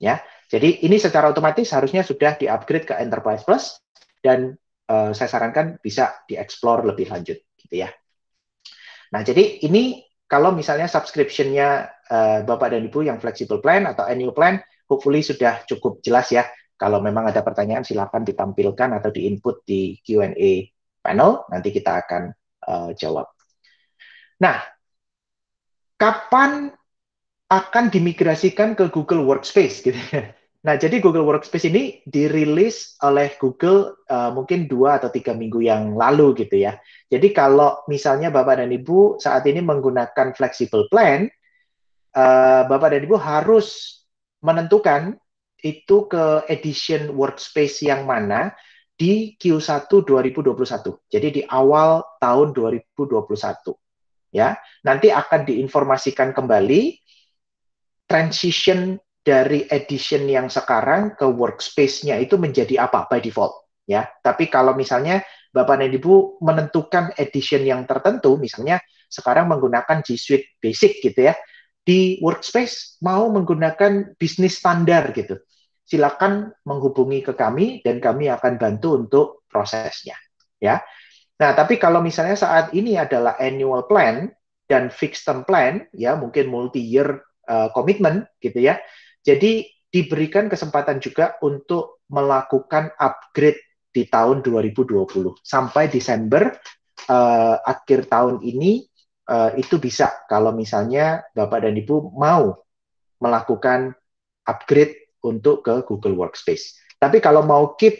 Ya. Jadi ini secara otomatis harusnya sudah di-upgrade ke Enterprise Plus dan uh, saya sarankan bisa dieksplor lebih lanjut gitu ya. Nah, jadi ini kalau misalnya subscription-nya uh, Bapak dan Ibu yang flexible plan atau annual plan, hopefully sudah cukup jelas ya. Kalau memang ada pertanyaan, silakan ditampilkan atau diinput di Q&A panel. Nanti kita akan uh, jawab. Nah, kapan akan dimigrasikan ke Google Workspace? Gitu ya? Nah, jadi Google Workspace ini dirilis oleh Google uh, mungkin dua atau tiga minggu yang lalu gitu ya. Jadi kalau misalnya Bapak dan Ibu saat ini menggunakan flexible plan, uh, Bapak dan Ibu harus menentukan itu ke edition workspace yang mana di Q1 2021. Jadi di awal tahun 2021. Ya, nanti akan diinformasikan kembali transition dari edition yang sekarang ke workspace-nya itu menjadi apa by default ya. Tapi kalau misalnya Bapak dan Ibu menentukan edition yang tertentu, misalnya sekarang menggunakan G Suite Basic gitu ya, di workspace mau menggunakan bisnis standar gitu. Silakan menghubungi ke kami dan kami akan bantu untuk prosesnya ya. Nah, tapi kalau misalnya saat ini adalah annual plan dan fixed term plan ya, mungkin multi year uh, eh, commitment gitu ya jadi diberikan kesempatan juga untuk melakukan upgrade di tahun 2020 sampai Desember uh, akhir tahun ini uh, itu bisa kalau misalnya Bapak dan Ibu mau melakukan upgrade untuk ke Google Workspace. Tapi kalau mau keep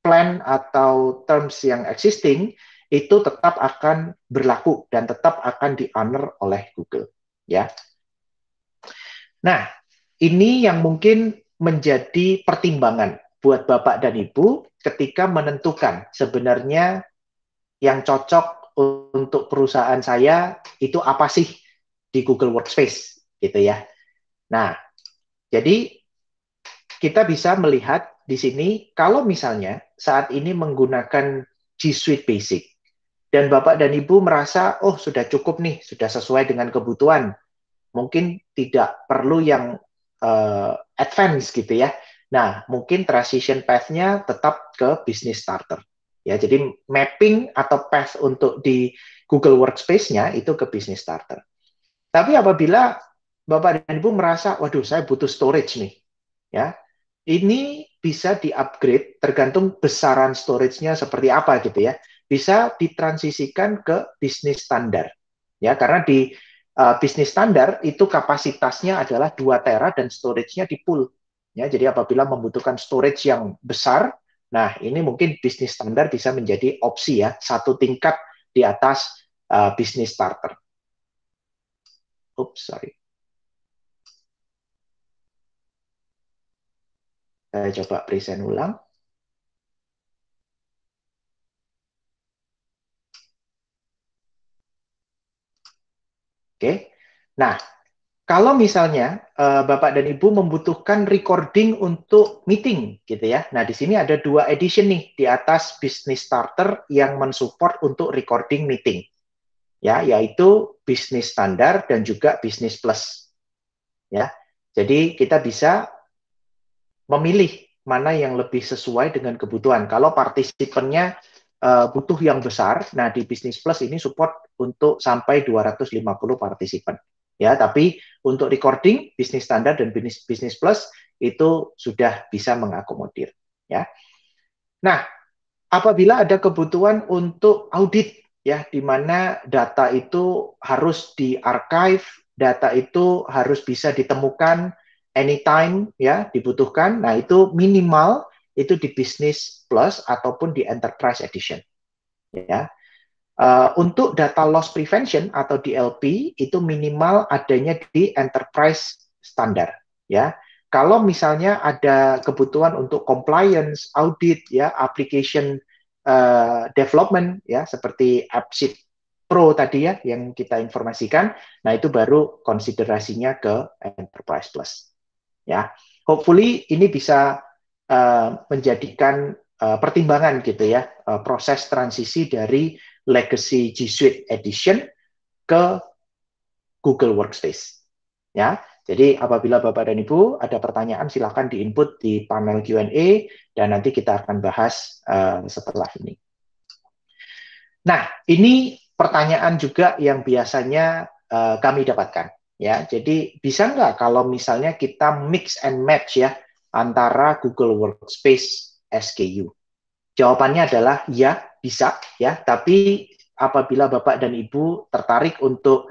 plan atau terms yang existing itu tetap akan berlaku dan tetap akan di honor oleh Google ya. Nah, ini yang mungkin menjadi pertimbangan buat Bapak dan Ibu ketika menentukan sebenarnya yang cocok untuk perusahaan saya itu apa sih di Google Workspace gitu ya. Nah, jadi kita bisa melihat di sini kalau misalnya saat ini menggunakan G Suite Basic dan Bapak dan Ibu merasa oh sudah cukup nih, sudah sesuai dengan kebutuhan. Mungkin tidak perlu yang uh, advance gitu ya. Nah, mungkin transition path-nya tetap ke business starter. Ya, jadi mapping atau path untuk di Google Workspace-nya itu ke business starter. Tapi apabila Bapak dan Ibu merasa, waduh saya butuh storage nih, ya ini bisa di-upgrade tergantung besaran storage-nya seperti apa gitu ya. Bisa ditransisikan ke bisnis standar. Ya, karena di uh, bisnis standar itu kapasitasnya adalah 2 tera dan storage-nya di pool. Ya, jadi apabila membutuhkan storage yang besar, nah ini mungkin bisnis standar bisa menjadi opsi ya, satu tingkat di atas uh, bisnis starter. Oops, sorry. Saya coba present ulang. Oke. Okay? Nah, kalau misalnya uh, Bapak dan Ibu membutuhkan recording untuk meeting gitu ya. Nah, di sini ada dua edition nih di atas Business Starter yang mensupport untuk recording meeting. Ya, yaitu bisnis standar dan juga bisnis plus. Ya. Jadi kita bisa memilih mana yang lebih sesuai dengan kebutuhan. Kalau partisipannya uh, butuh yang besar, nah di bisnis plus ini support untuk sampai 250 partisipan. Ya, tapi untuk recording bisnis standar dan bisnis bisnis plus itu sudah bisa mengakomodir, ya. Nah, apabila ada kebutuhan untuk audit ya di mana data itu harus di archive, data itu harus bisa ditemukan anytime ya dibutuhkan. Nah, itu minimal itu di business plus ataupun di enterprise edition. Ya. Eh, untuk data loss prevention atau DLP itu minimal adanya di enterprise standar ya. Kalau misalnya ada kebutuhan untuk compliance, audit ya, application uh, development ya seperti AppSheet Pro tadi ya yang kita informasikan, nah itu baru konsiderasinya ke enterprise plus ya. Hopefully ini bisa uh, menjadikan uh, pertimbangan gitu ya uh, proses transisi dari Legacy G Suite Edition ke Google Workspace. Ya, jadi apabila Bapak dan Ibu ada pertanyaan silakan diinput di panel Q&A dan nanti kita akan bahas uh, setelah ini. Nah, ini pertanyaan juga yang biasanya uh, kami dapatkan. Ya, jadi bisa nggak kalau misalnya kita mix and match ya antara Google Workspace SKU? Jawabannya adalah ya, bisa ya, tapi apabila Bapak dan Ibu tertarik untuk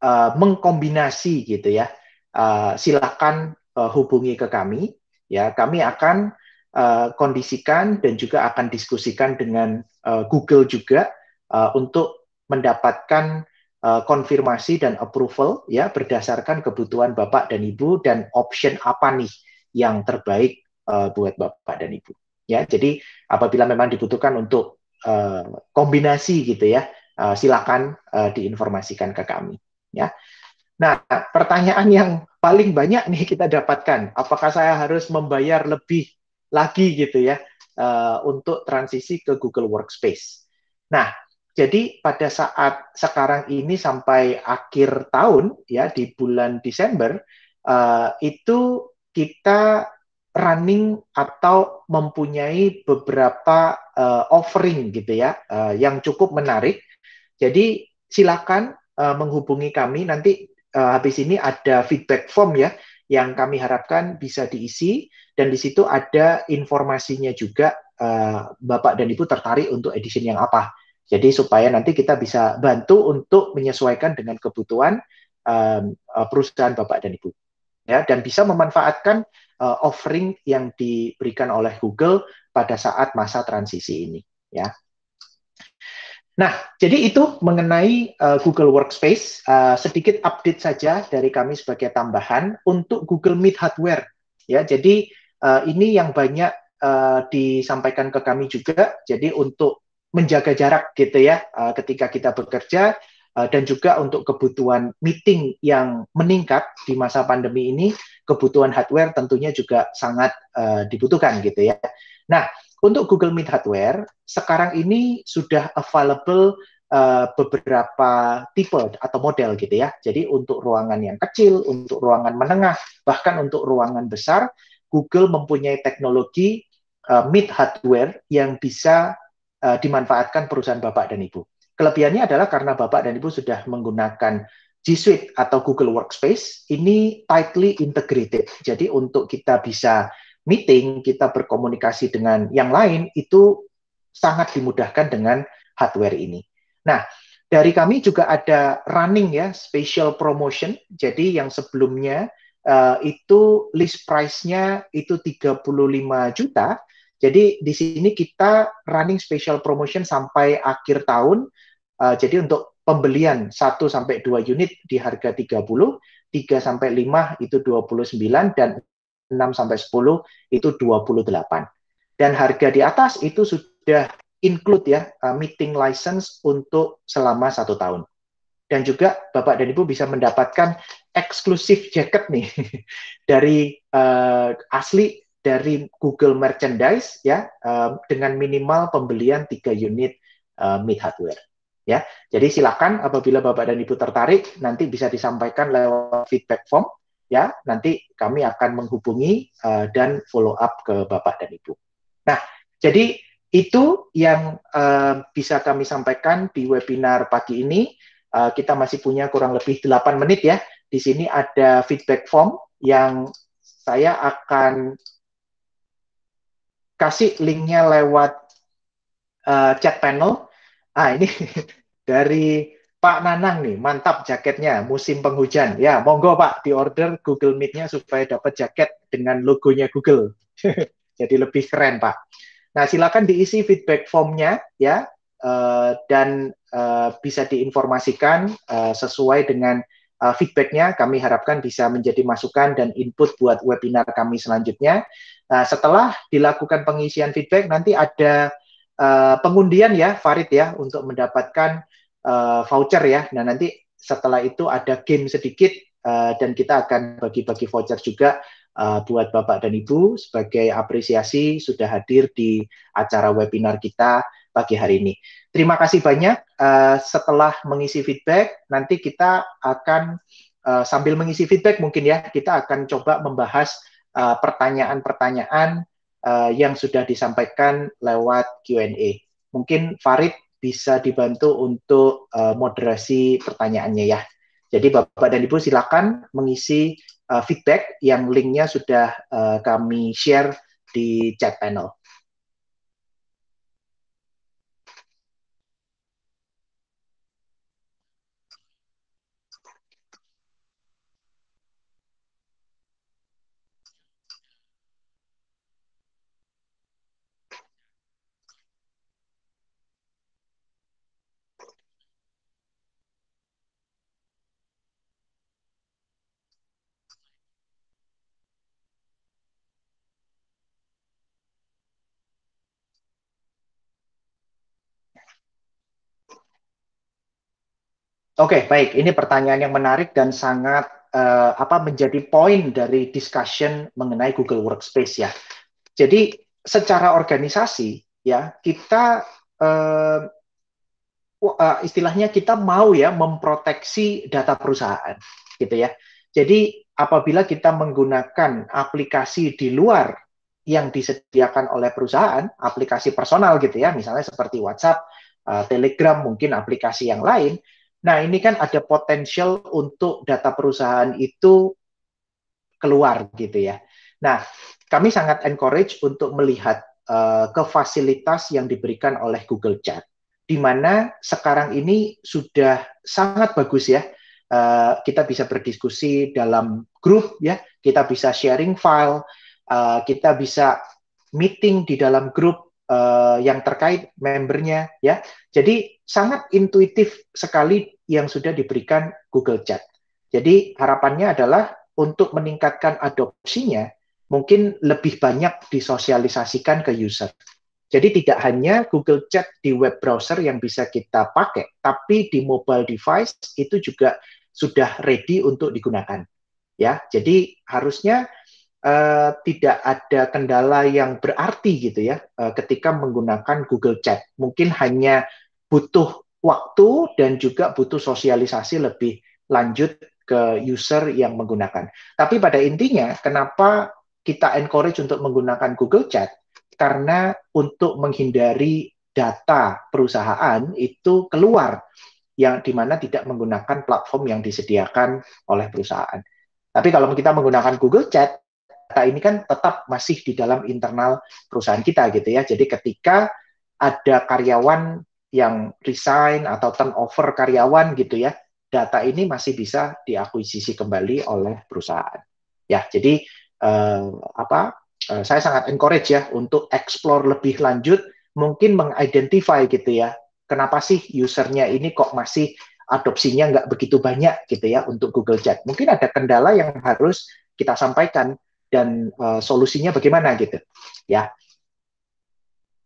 uh, mengkombinasi gitu ya, uh, silakan uh, hubungi ke kami ya, kami akan uh, kondisikan dan juga akan diskusikan dengan uh, Google juga uh, untuk mendapatkan uh, konfirmasi dan approval ya berdasarkan kebutuhan Bapak dan Ibu dan option apa nih yang terbaik uh, buat Bapak dan Ibu. Ya, jadi apabila memang dibutuhkan untuk Eh, kombinasi gitu ya. Uh, silakan eh, diinformasikan ke kami ya. Nah, pertanyaan yang paling banyak nih kita dapatkan, apakah saya harus membayar lebih lagi gitu ya untuk transisi ke Google Workspace. Nah, jadi pada saat sekarang ini sampai akhir tahun ya di bulan Desember uh, itu kita running atau mempunyai beberapa uh, offering gitu ya uh, yang cukup menarik. Jadi silakan uh, menghubungi kami nanti uh, habis ini ada feedback form ya yang kami harapkan bisa diisi dan di situ ada informasinya juga uh, Bapak dan Ibu tertarik untuk edition yang apa. Jadi supaya nanti kita bisa bantu untuk menyesuaikan dengan kebutuhan um, perusahaan Bapak dan Ibu. Ya, dan bisa memanfaatkan uh, offering yang diberikan oleh Google pada saat masa transisi ini ya. Nah, jadi itu mengenai uh, Google Workspace. Uh, sedikit update saja dari kami sebagai tambahan untuk Google Meet Hardware. Ya, jadi uh, ini yang banyak uh, disampaikan ke kami juga. Jadi untuk menjaga jarak gitu ya, uh, ketika kita bekerja, Eh, dan juga untuk kebutuhan meeting yang meningkat di masa pandemi ini, kebutuhan hardware tentunya juga sangat uh, dibutuhkan gitu ya. Nah, untuk Google Meet hardware sekarang ini sudah available uh, beberapa tipe atau model gitu ya. Jadi untuk ruangan yang kecil, untuk ruangan menengah, bahkan untuk ruangan besar, Google mempunyai teknologi uh, Meet hardware yang bisa uh, dimanfaatkan perusahaan Bapak dan Ibu. Kelebihannya adalah karena Bapak dan Ibu sudah menggunakan G Suite atau Google Workspace, ini tightly integrated. Jadi untuk kita bisa meeting, kita berkomunikasi dengan yang lain, itu sangat dimudahkan dengan hardware ini. Nah, dari kami juga ada running ya, special promotion. Jadi yang sebelumnya uh, itu list price-nya itu 35 juta, jadi di sini kita running special promotion sampai akhir tahun Eh, jadi untuk pembelian 1 sampai 2 unit di harga 30, 3 sampai 5 itu 29 dan 6 sampai 10 itu 28. Dan harga di atas itu sudah include ya uh, meeting license untuk selama satu tahun. Dan juga Bapak dan Ibu bisa mendapatkan eksklusif jaket nih dari uh, asli dari Google Merchandise ya uh, dengan minimal pembelian 3 unit uh, mid Hardware ya. Jadi silakan apabila Bapak dan Ibu tertarik nanti bisa disampaikan lewat feedback form ya. Nanti kami akan menghubungi uh, dan follow up ke Bapak dan Ibu. Nah, jadi itu yang uh, bisa kami sampaikan di webinar pagi ini. Uh, kita masih punya kurang lebih 8 menit ya. Di sini ada feedback form yang saya akan kasih linknya lewat uh, chat panel. Ah ini Dari Pak Nanang nih, mantap jaketnya musim penghujan. Ya, monggo Pak, di order Google Meet-nya supaya dapat jaket dengan logonya Google. Jadi lebih keren Pak. Nah, silakan diisi feedback formnya ya, uh, dan uh, bisa diinformasikan uh, sesuai dengan uh, feedbacknya. Kami harapkan bisa menjadi masukan dan input buat webinar kami selanjutnya. Uh, setelah dilakukan pengisian feedback, nanti ada uh, pengundian ya, Farid ya, untuk mendapatkan uh, voucher ya. Nah nanti setelah itu ada game sedikit uh, dan kita akan bagi-bagi voucher juga uh, buat Bapak dan Ibu sebagai apresiasi sudah hadir di acara webinar kita pagi hari ini. Terima kasih banyak. Uh, setelah mengisi feedback, nanti kita akan uh, sambil mengisi feedback mungkin ya kita akan coba membahas pertanyaan-pertanyaan uh, uh, yang sudah disampaikan lewat Q&A. Mungkin Farid bisa dibantu untuk uh, moderasi pertanyaannya ya. Jadi Bapak dan Ibu silakan mengisi uh, feedback yang linknya sudah uh, kami share di chat panel. Oke, okay, baik. Ini pertanyaan yang menarik dan sangat uh, apa menjadi poin dari discussion mengenai Google Workspace ya. Jadi secara organisasi ya kita uh, uh, istilahnya kita mau ya memproteksi data perusahaan gitu ya. Jadi apabila kita menggunakan aplikasi di luar yang disediakan oleh perusahaan, aplikasi personal gitu ya, misalnya seperti WhatsApp, uh, Telegram, mungkin aplikasi yang lain, Nah, ini kan ada potensial untuk data perusahaan itu keluar gitu ya. Nah, kami sangat encourage untuk melihat uh, ke fasilitas yang diberikan oleh Google Chat, di mana sekarang ini sudah sangat bagus ya. Uh, kita bisa berdiskusi dalam grup ya, kita bisa sharing file, uh, kita bisa meeting di dalam grup uh, yang terkait membernya ya. Jadi sangat intuitif sekali yang sudah diberikan Google Chat. Jadi harapannya adalah untuk meningkatkan adopsinya mungkin lebih banyak disosialisasikan ke user. Jadi tidak hanya Google Chat di web browser yang bisa kita pakai, tapi di mobile device itu juga sudah ready untuk digunakan. Ya, jadi harusnya uh, tidak ada kendala yang berarti gitu ya uh, ketika menggunakan Google Chat. Mungkin hanya butuh waktu dan juga butuh sosialisasi lebih lanjut ke user yang menggunakan. Tapi pada intinya kenapa kita encourage untuk menggunakan Google Chat? Karena untuk menghindari data perusahaan itu keluar yang dimana tidak menggunakan platform yang disediakan oleh perusahaan. Tapi kalau kita menggunakan Google Chat, Nah, ini kan tetap masih di dalam internal perusahaan kita gitu ya. Jadi ketika ada karyawan yang resign atau turnover karyawan gitu ya, data ini masih bisa diakuisisi kembali oleh perusahaan. Ya, jadi eh, apa? Eh, saya sangat encourage ya untuk explore lebih lanjut, mungkin mengidentify gitu ya, kenapa sih usernya ini kok masih adopsinya nggak begitu banyak gitu ya untuk Google Chat. Mungkin ada kendala yang harus kita sampaikan dan uh, solusinya bagaimana gitu ya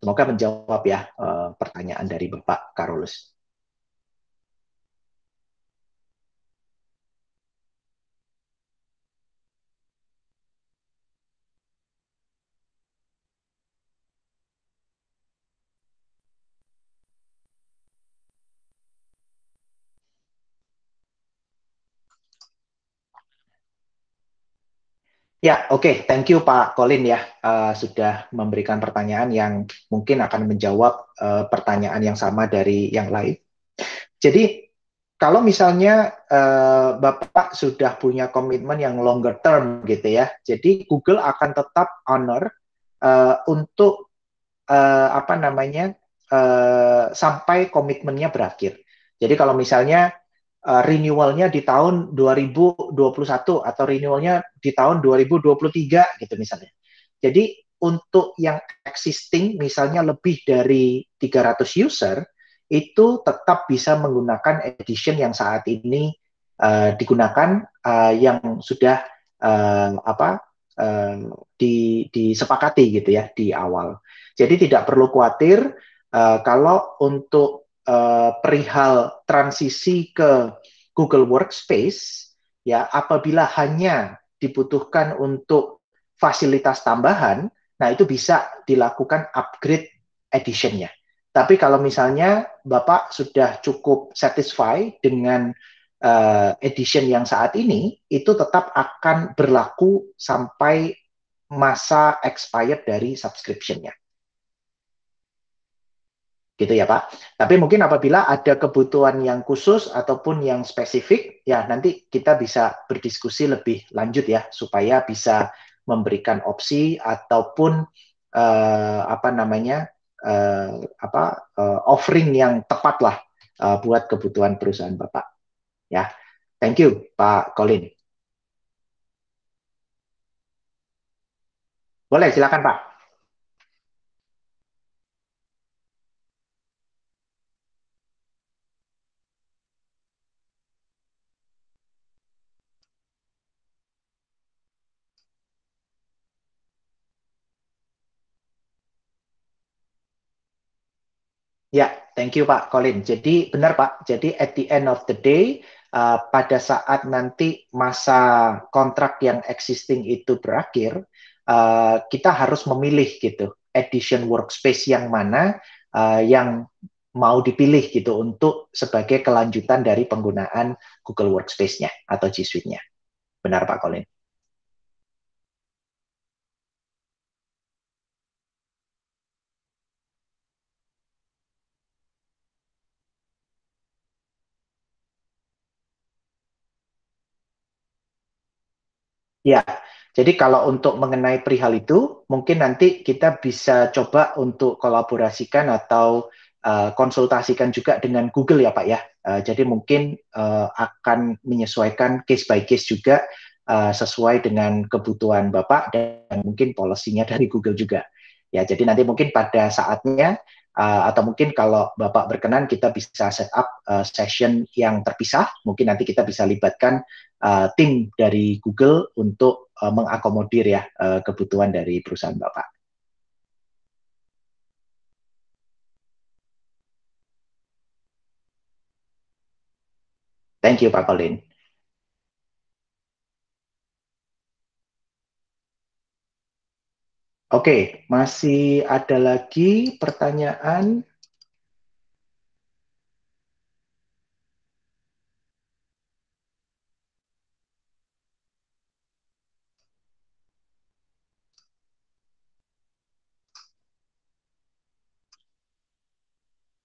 semoga menjawab ya uh, pertanyaan dari Bapak Karolus Ya, oke, okay. thank you Pak Colin ya uh, sudah memberikan pertanyaan yang mungkin akan menjawab uh, pertanyaan yang sama dari yang lain. Jadi kalau misalnya uh, Bapak sudah punya komitmen yang longer term gitu ya, jadi Google akan tetap honor uh, untuk uh, apa namanya uh, sampai komitmennya berakhir. Jadi kalau misalnya uh, renewalnya di tahun 2021 atau renewalnya di tahun 2023 gitu misalnya. Jadi untuk yang existing misalnya lebih dari 300 user itu tetap bisa menggunakan edition yang saat ini uh, digunakan uh, yang sudah uh, apa uh, di disepakati gitu ya di awal. Jadi tidak perlu khawatir uh, kalau untuk Eh, perihal transisi ke Google Workspace ya apabila hanya dibutuhkan untuk fasilitas tambahan, nah itu bisa dilakukan upgrade editionnya. Tapi kalau misalnya Bapak sudah cukup satisfy dengan uh, edition yang saat ini, itu tetap akan berlaku sampai masa expired dari subscription-nya gitu ya Pak. Tapi mungkin apabila ada kebutuhan yang khusus ataupun yang spesifik, ya nanti kita bisa berdiskusi lebih lanjut ya supaya bisa memberikan opsi ataupun uh, apa namanya uh, apa uh, offering yang tepat lah uh, buat kebutuhan perusahaan Bapak. Ya, thank you Pak Colin. Boleh silakan Pak. thank you Pak Colin. Jadi benar Pak. Jadi at the end of the day uh, pada saat nanti masa kontrak yang existing itu berakhir, uh, kita harus memilih gitu edition workspace yang mana uh, yang mau dipilih gitu untuk sebagai kelanjutan dari penggunaan Google Workspace-nya atau G Suite-nya. Benar Pak Colin? Ya, jadi kalau untuk mengenai perihal itu, mungkin nanti kita bisa coba untuk kolaborasikan atau uh, konsultasikan juga dengan Google ya Pak ya. Uh, jadi mungkin uh, akan menyesuaikan case by case juga uh, sesuai dengan kebutuhan Bapak dan mungkin polisinya dari Google juga. Ya, jadi nanti mungkin pada saatnya uh, atau mungkin kalau Bapak berkenan kita bisa set up uh, session yang terpisah, mungkin nanti kita bisa libatkan uh, tim dari Google untuk uh, mengakomodir ya uh, kebutuhan dari perusahaan Bapak. Thank you, Pak Colin. Oke, okay, masih ada lagi pertanyaan?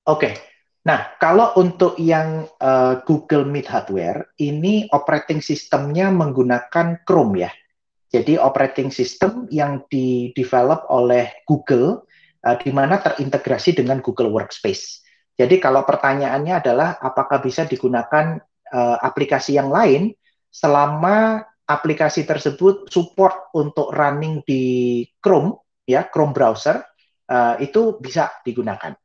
Oke. Okay. Nah, kalau untuk yang uh, Google Meet hardware, ini operating sistemnya menggunakan Chrome ya. Jadi operating system yang di develop oleh Google, uh, di mana terintegrasi dengan Google Workspace. Jadi kalau pertanyaannya adalah apakah bisa digunakan uh, aplikasi yang lain selama aplikasi tersebut support untuk running di Chrome ya Chrome browser uh, itu bisa digunakan.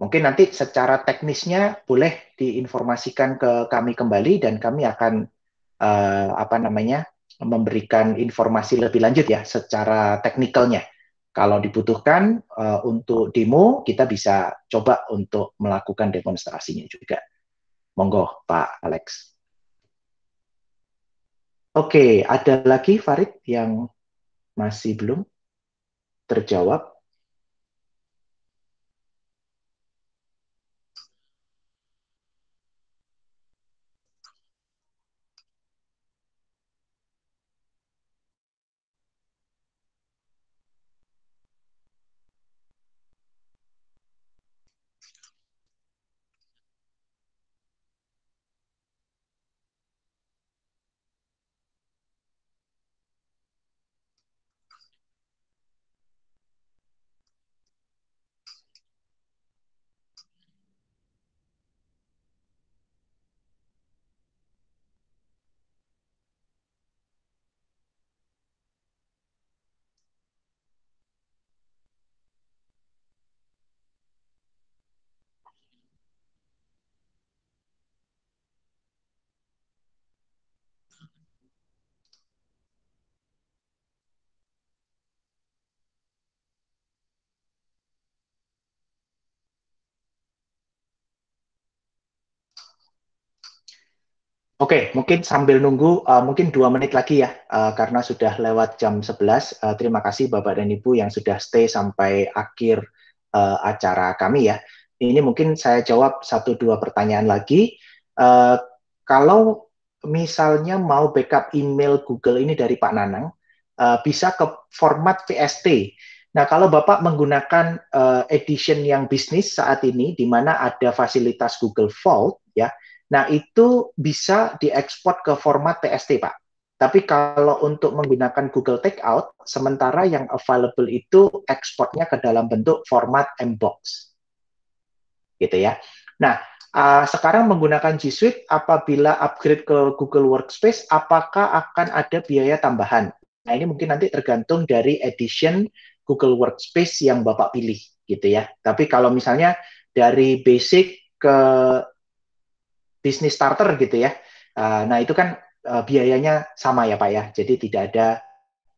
Mungkin nanti secara teknisnya boleh diinformasikan ke kami kembali dan kami akan uh, apa namanya memberikan informasi lebih lanjut ya secara teknikalnya. Kalau dibutuhkan uh, untuk demo, kita bisa coba untuk melakukan demonstrasinya juga. Monggo, Pak Alex. Oke, ada lagi Farid yang masih belum terjawab? Oke, okay, mungkin sambil nunggu, uh, mungkin dua menit lagi ya, uh, karena sudah lewat jam 11. Uh, eh, terima kasih Bapak dan Ibu yang sudah stay sampai akhir uh, acara kami ya. Ini mungkin saya jawab satu dua pertanyaan lagi. Uh, kalau misalnya mau backup email Google ini dari Pak Nanang, uh, bisa ke format VST. Nah, kalau Bapak menggunakan uh, edition yang bisnis saat ini, di mana ada fasilitas Google Vault, Nah, itu bisa diekspor ke format PST, Pak. Tapi kalau untuk menggunakan Google Takeout, sementara yang available itu ekspornya ke dalam bentuk format Mbox. Gitu ya. Nah, uh, sekarang menggunakan G Suite, apabila upgrade ke Google Workspace, apakah akan ada biaya tambahan? Nah, ini mungkin nanti tergantung dari edition Google Workspace yang Bapak pilih gitu ya. Tapi kalau misalnya dari basic ke bisnis starter gitu ya. Uh, nah itu kan uh, biayanya sama ya Pak ya, jadi tidak ada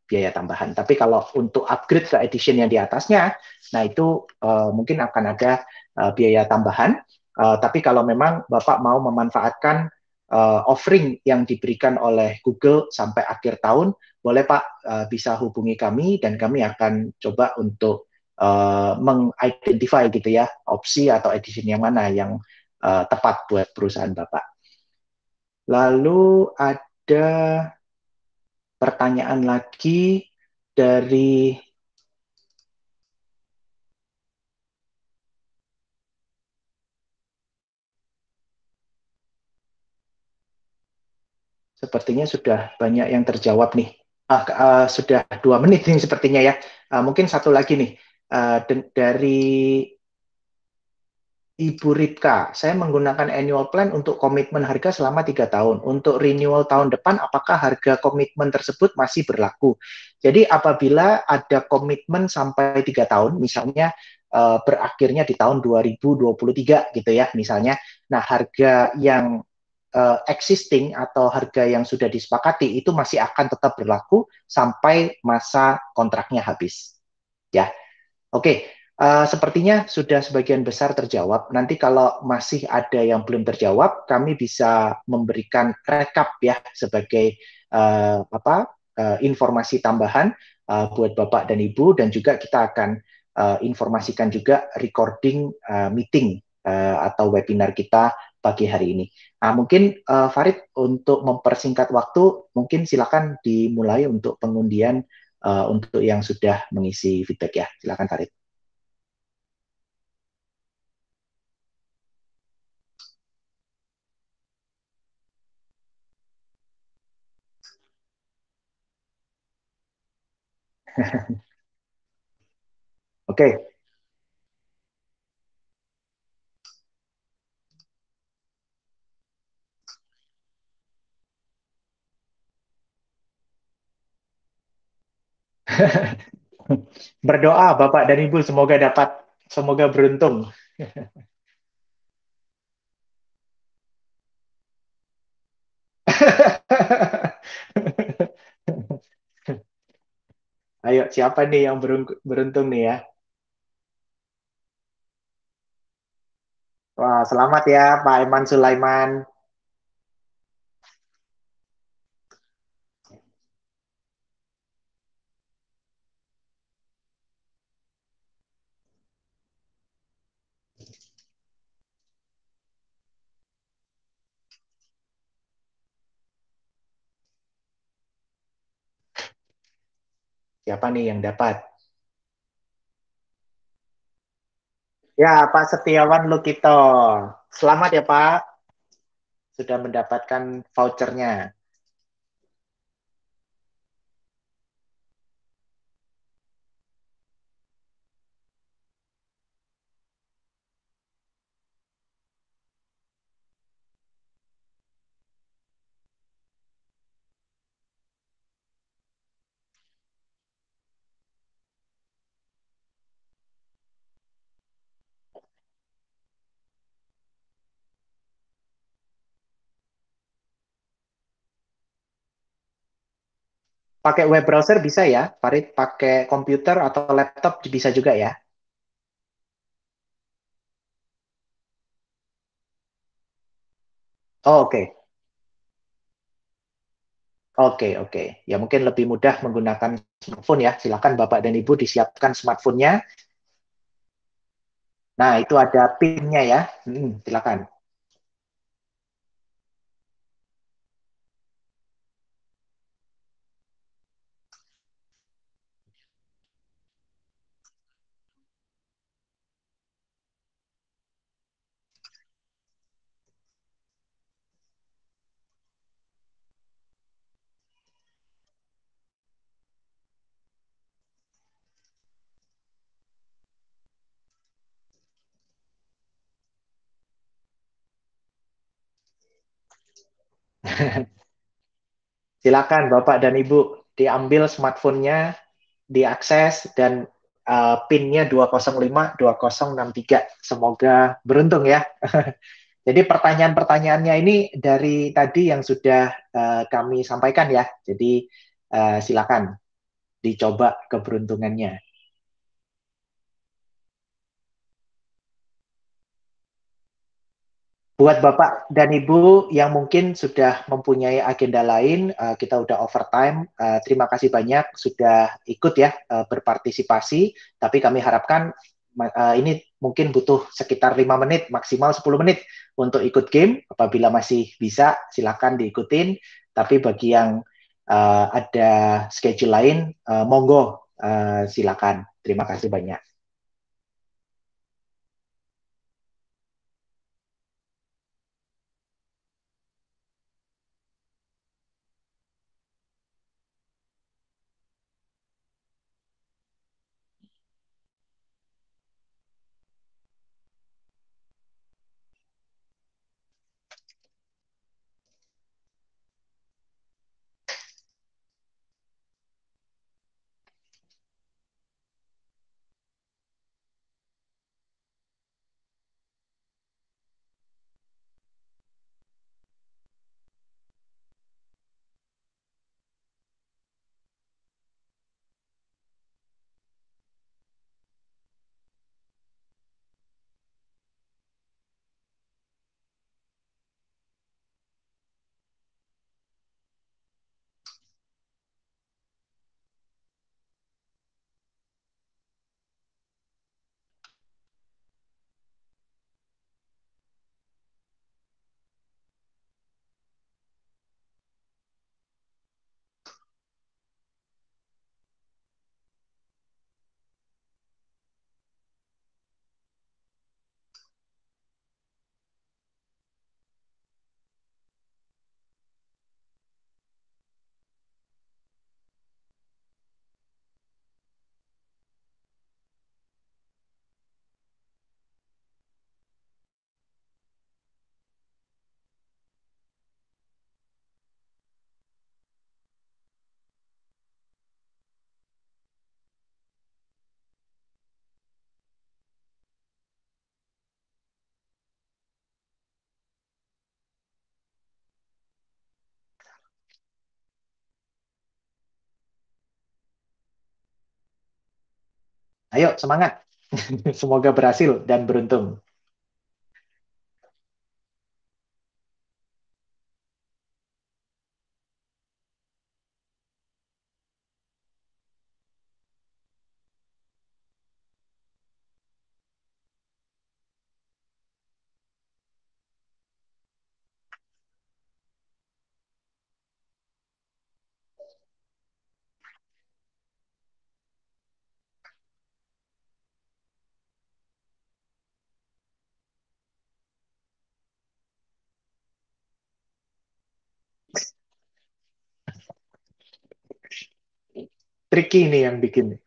biaya tambahan. Tapi kalau untuk upgrade ke edition yang di atasnya, nah itu uh, mungkin akan ada uh, biaya tambahan. Uh, tapi kalau memang Bapak mau memanfaatkan uh, offering yang diberikan oleh Google sampai akhir tahun, boleh Pak uh, bisa hubungi kami dan kami akan coba untuk uh, mengidentifikasi gitu ya opsi atau edition yang mana yang uh, tepat buat perusahaan Bapak. Lalu ada pertanyaan lagi dari Sepertinya sudah banyak yang terjawab nih. Ah uh, sudah dua menit ini sepertinya ya. Uh, mungkin satu lagi nih uh, dari Ibu Ripka, saya menggunakan annual plan untuk komitmen harga selama tiga tahun. Untuk renewal tahun depan, apakah harga komitmen tersebut masih berlaku? Jadi apabila ada komitmen sampai tiga tahun, misalnya uh, berakhirnya di tahun 2023 gitu ya, misalnya. Nah harga yang uh, existing atau harga yang sudah disepakati itu masih akan tetap berlaku sampai masa kontraknya habis. Ya, oke. Okay. Eh, sepertinya sudah sebagian besar terjawab. Nanti kalau masih ada yang belum terjawab, kami bisa memberikan rekap ya sebagai uh, apa uh, informasi tambahan uh, buat bapak dan ibu, dan juga kita akan uh, informasikan juga recording uh, meeting uh, atau webinar kita pagi hari ini. Nah, mungkin uh, Farid untuk mempersingkat waktu, mungkin silakan dimulai untuk pengundian uh, untuk yang sudah mengisi feedback ya. Silakan Farid. Oke. Berdoa Bapak dan Ibu semoga dapat semoga beruntung. Ayo, siapa nih yang beruntung nih ya? Wah, selamat ya Pak Eman Sulaiman. Siapa nih yang dapat? Ya, Pak Setiawan Lukito. Selamat ya, Pak. Sudah mendapatkan vouchernya. pakai web browser bisa ya, Farid? Pakai komputer atau laptop bisa juga ya? Oh, oke. Oke, oke. Ya mungkin lebih mudah menggunakan smartphone ya. Silakan Bapak dan Ibu disiapkan smartphone-nya. Nah, itu ada pinnya ya. Hmm, silakan. silakan Bapak dan Ibu diambil smartphone-nya, diakses dan uh, PIN-nya 205 2063. Semoga beruntung ya. Jadi pertanyaan-pertanyaannya ini dari tadi yang sudah uh, kami sampaikan ya. Jadi uh, silakan dicoba keberuntungannya. buat Bapak dan Ibu yang mungkin sudah mempunyai agenda lain, eh, kita sudah overtime. Eh, terima kasih banyak sudah ikut ya eh, berpartisipasi. Tapi kami harapkan ini mungkin butuh sekitar lima menit, maksimal 10 menit untuk ikut game. Apabila masih bisa, silakan diikutin. Tapi bagi yang ada schedule lain, monggo silakan. Terima kasih banyak. Ayo semangat. Semoga berhasil dan beruntung. tricky nih yang bikin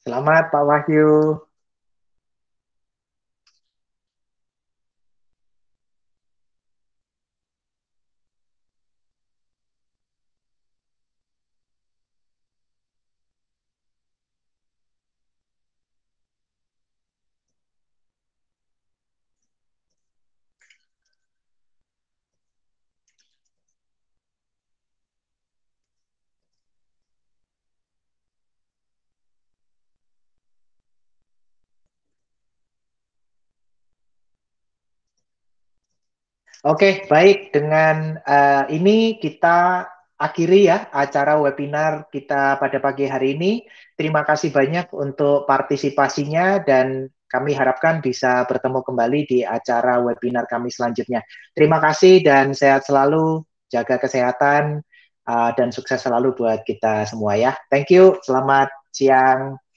Selamat Pak Wahyu. Oke, baik. Dengan uh, ini kita akhiri ya acara webinar kita pada pagi hari ini. Terima kasih banyak untuk partisipasinya dan kami harapkan bisa bertemu kembali di acara webinar kami selanjutnya. Terima kasih dan sehat selalu, jaga kesehatan, uh, dan sukses selalu buat kita semua ya. Thank you, selamat siang.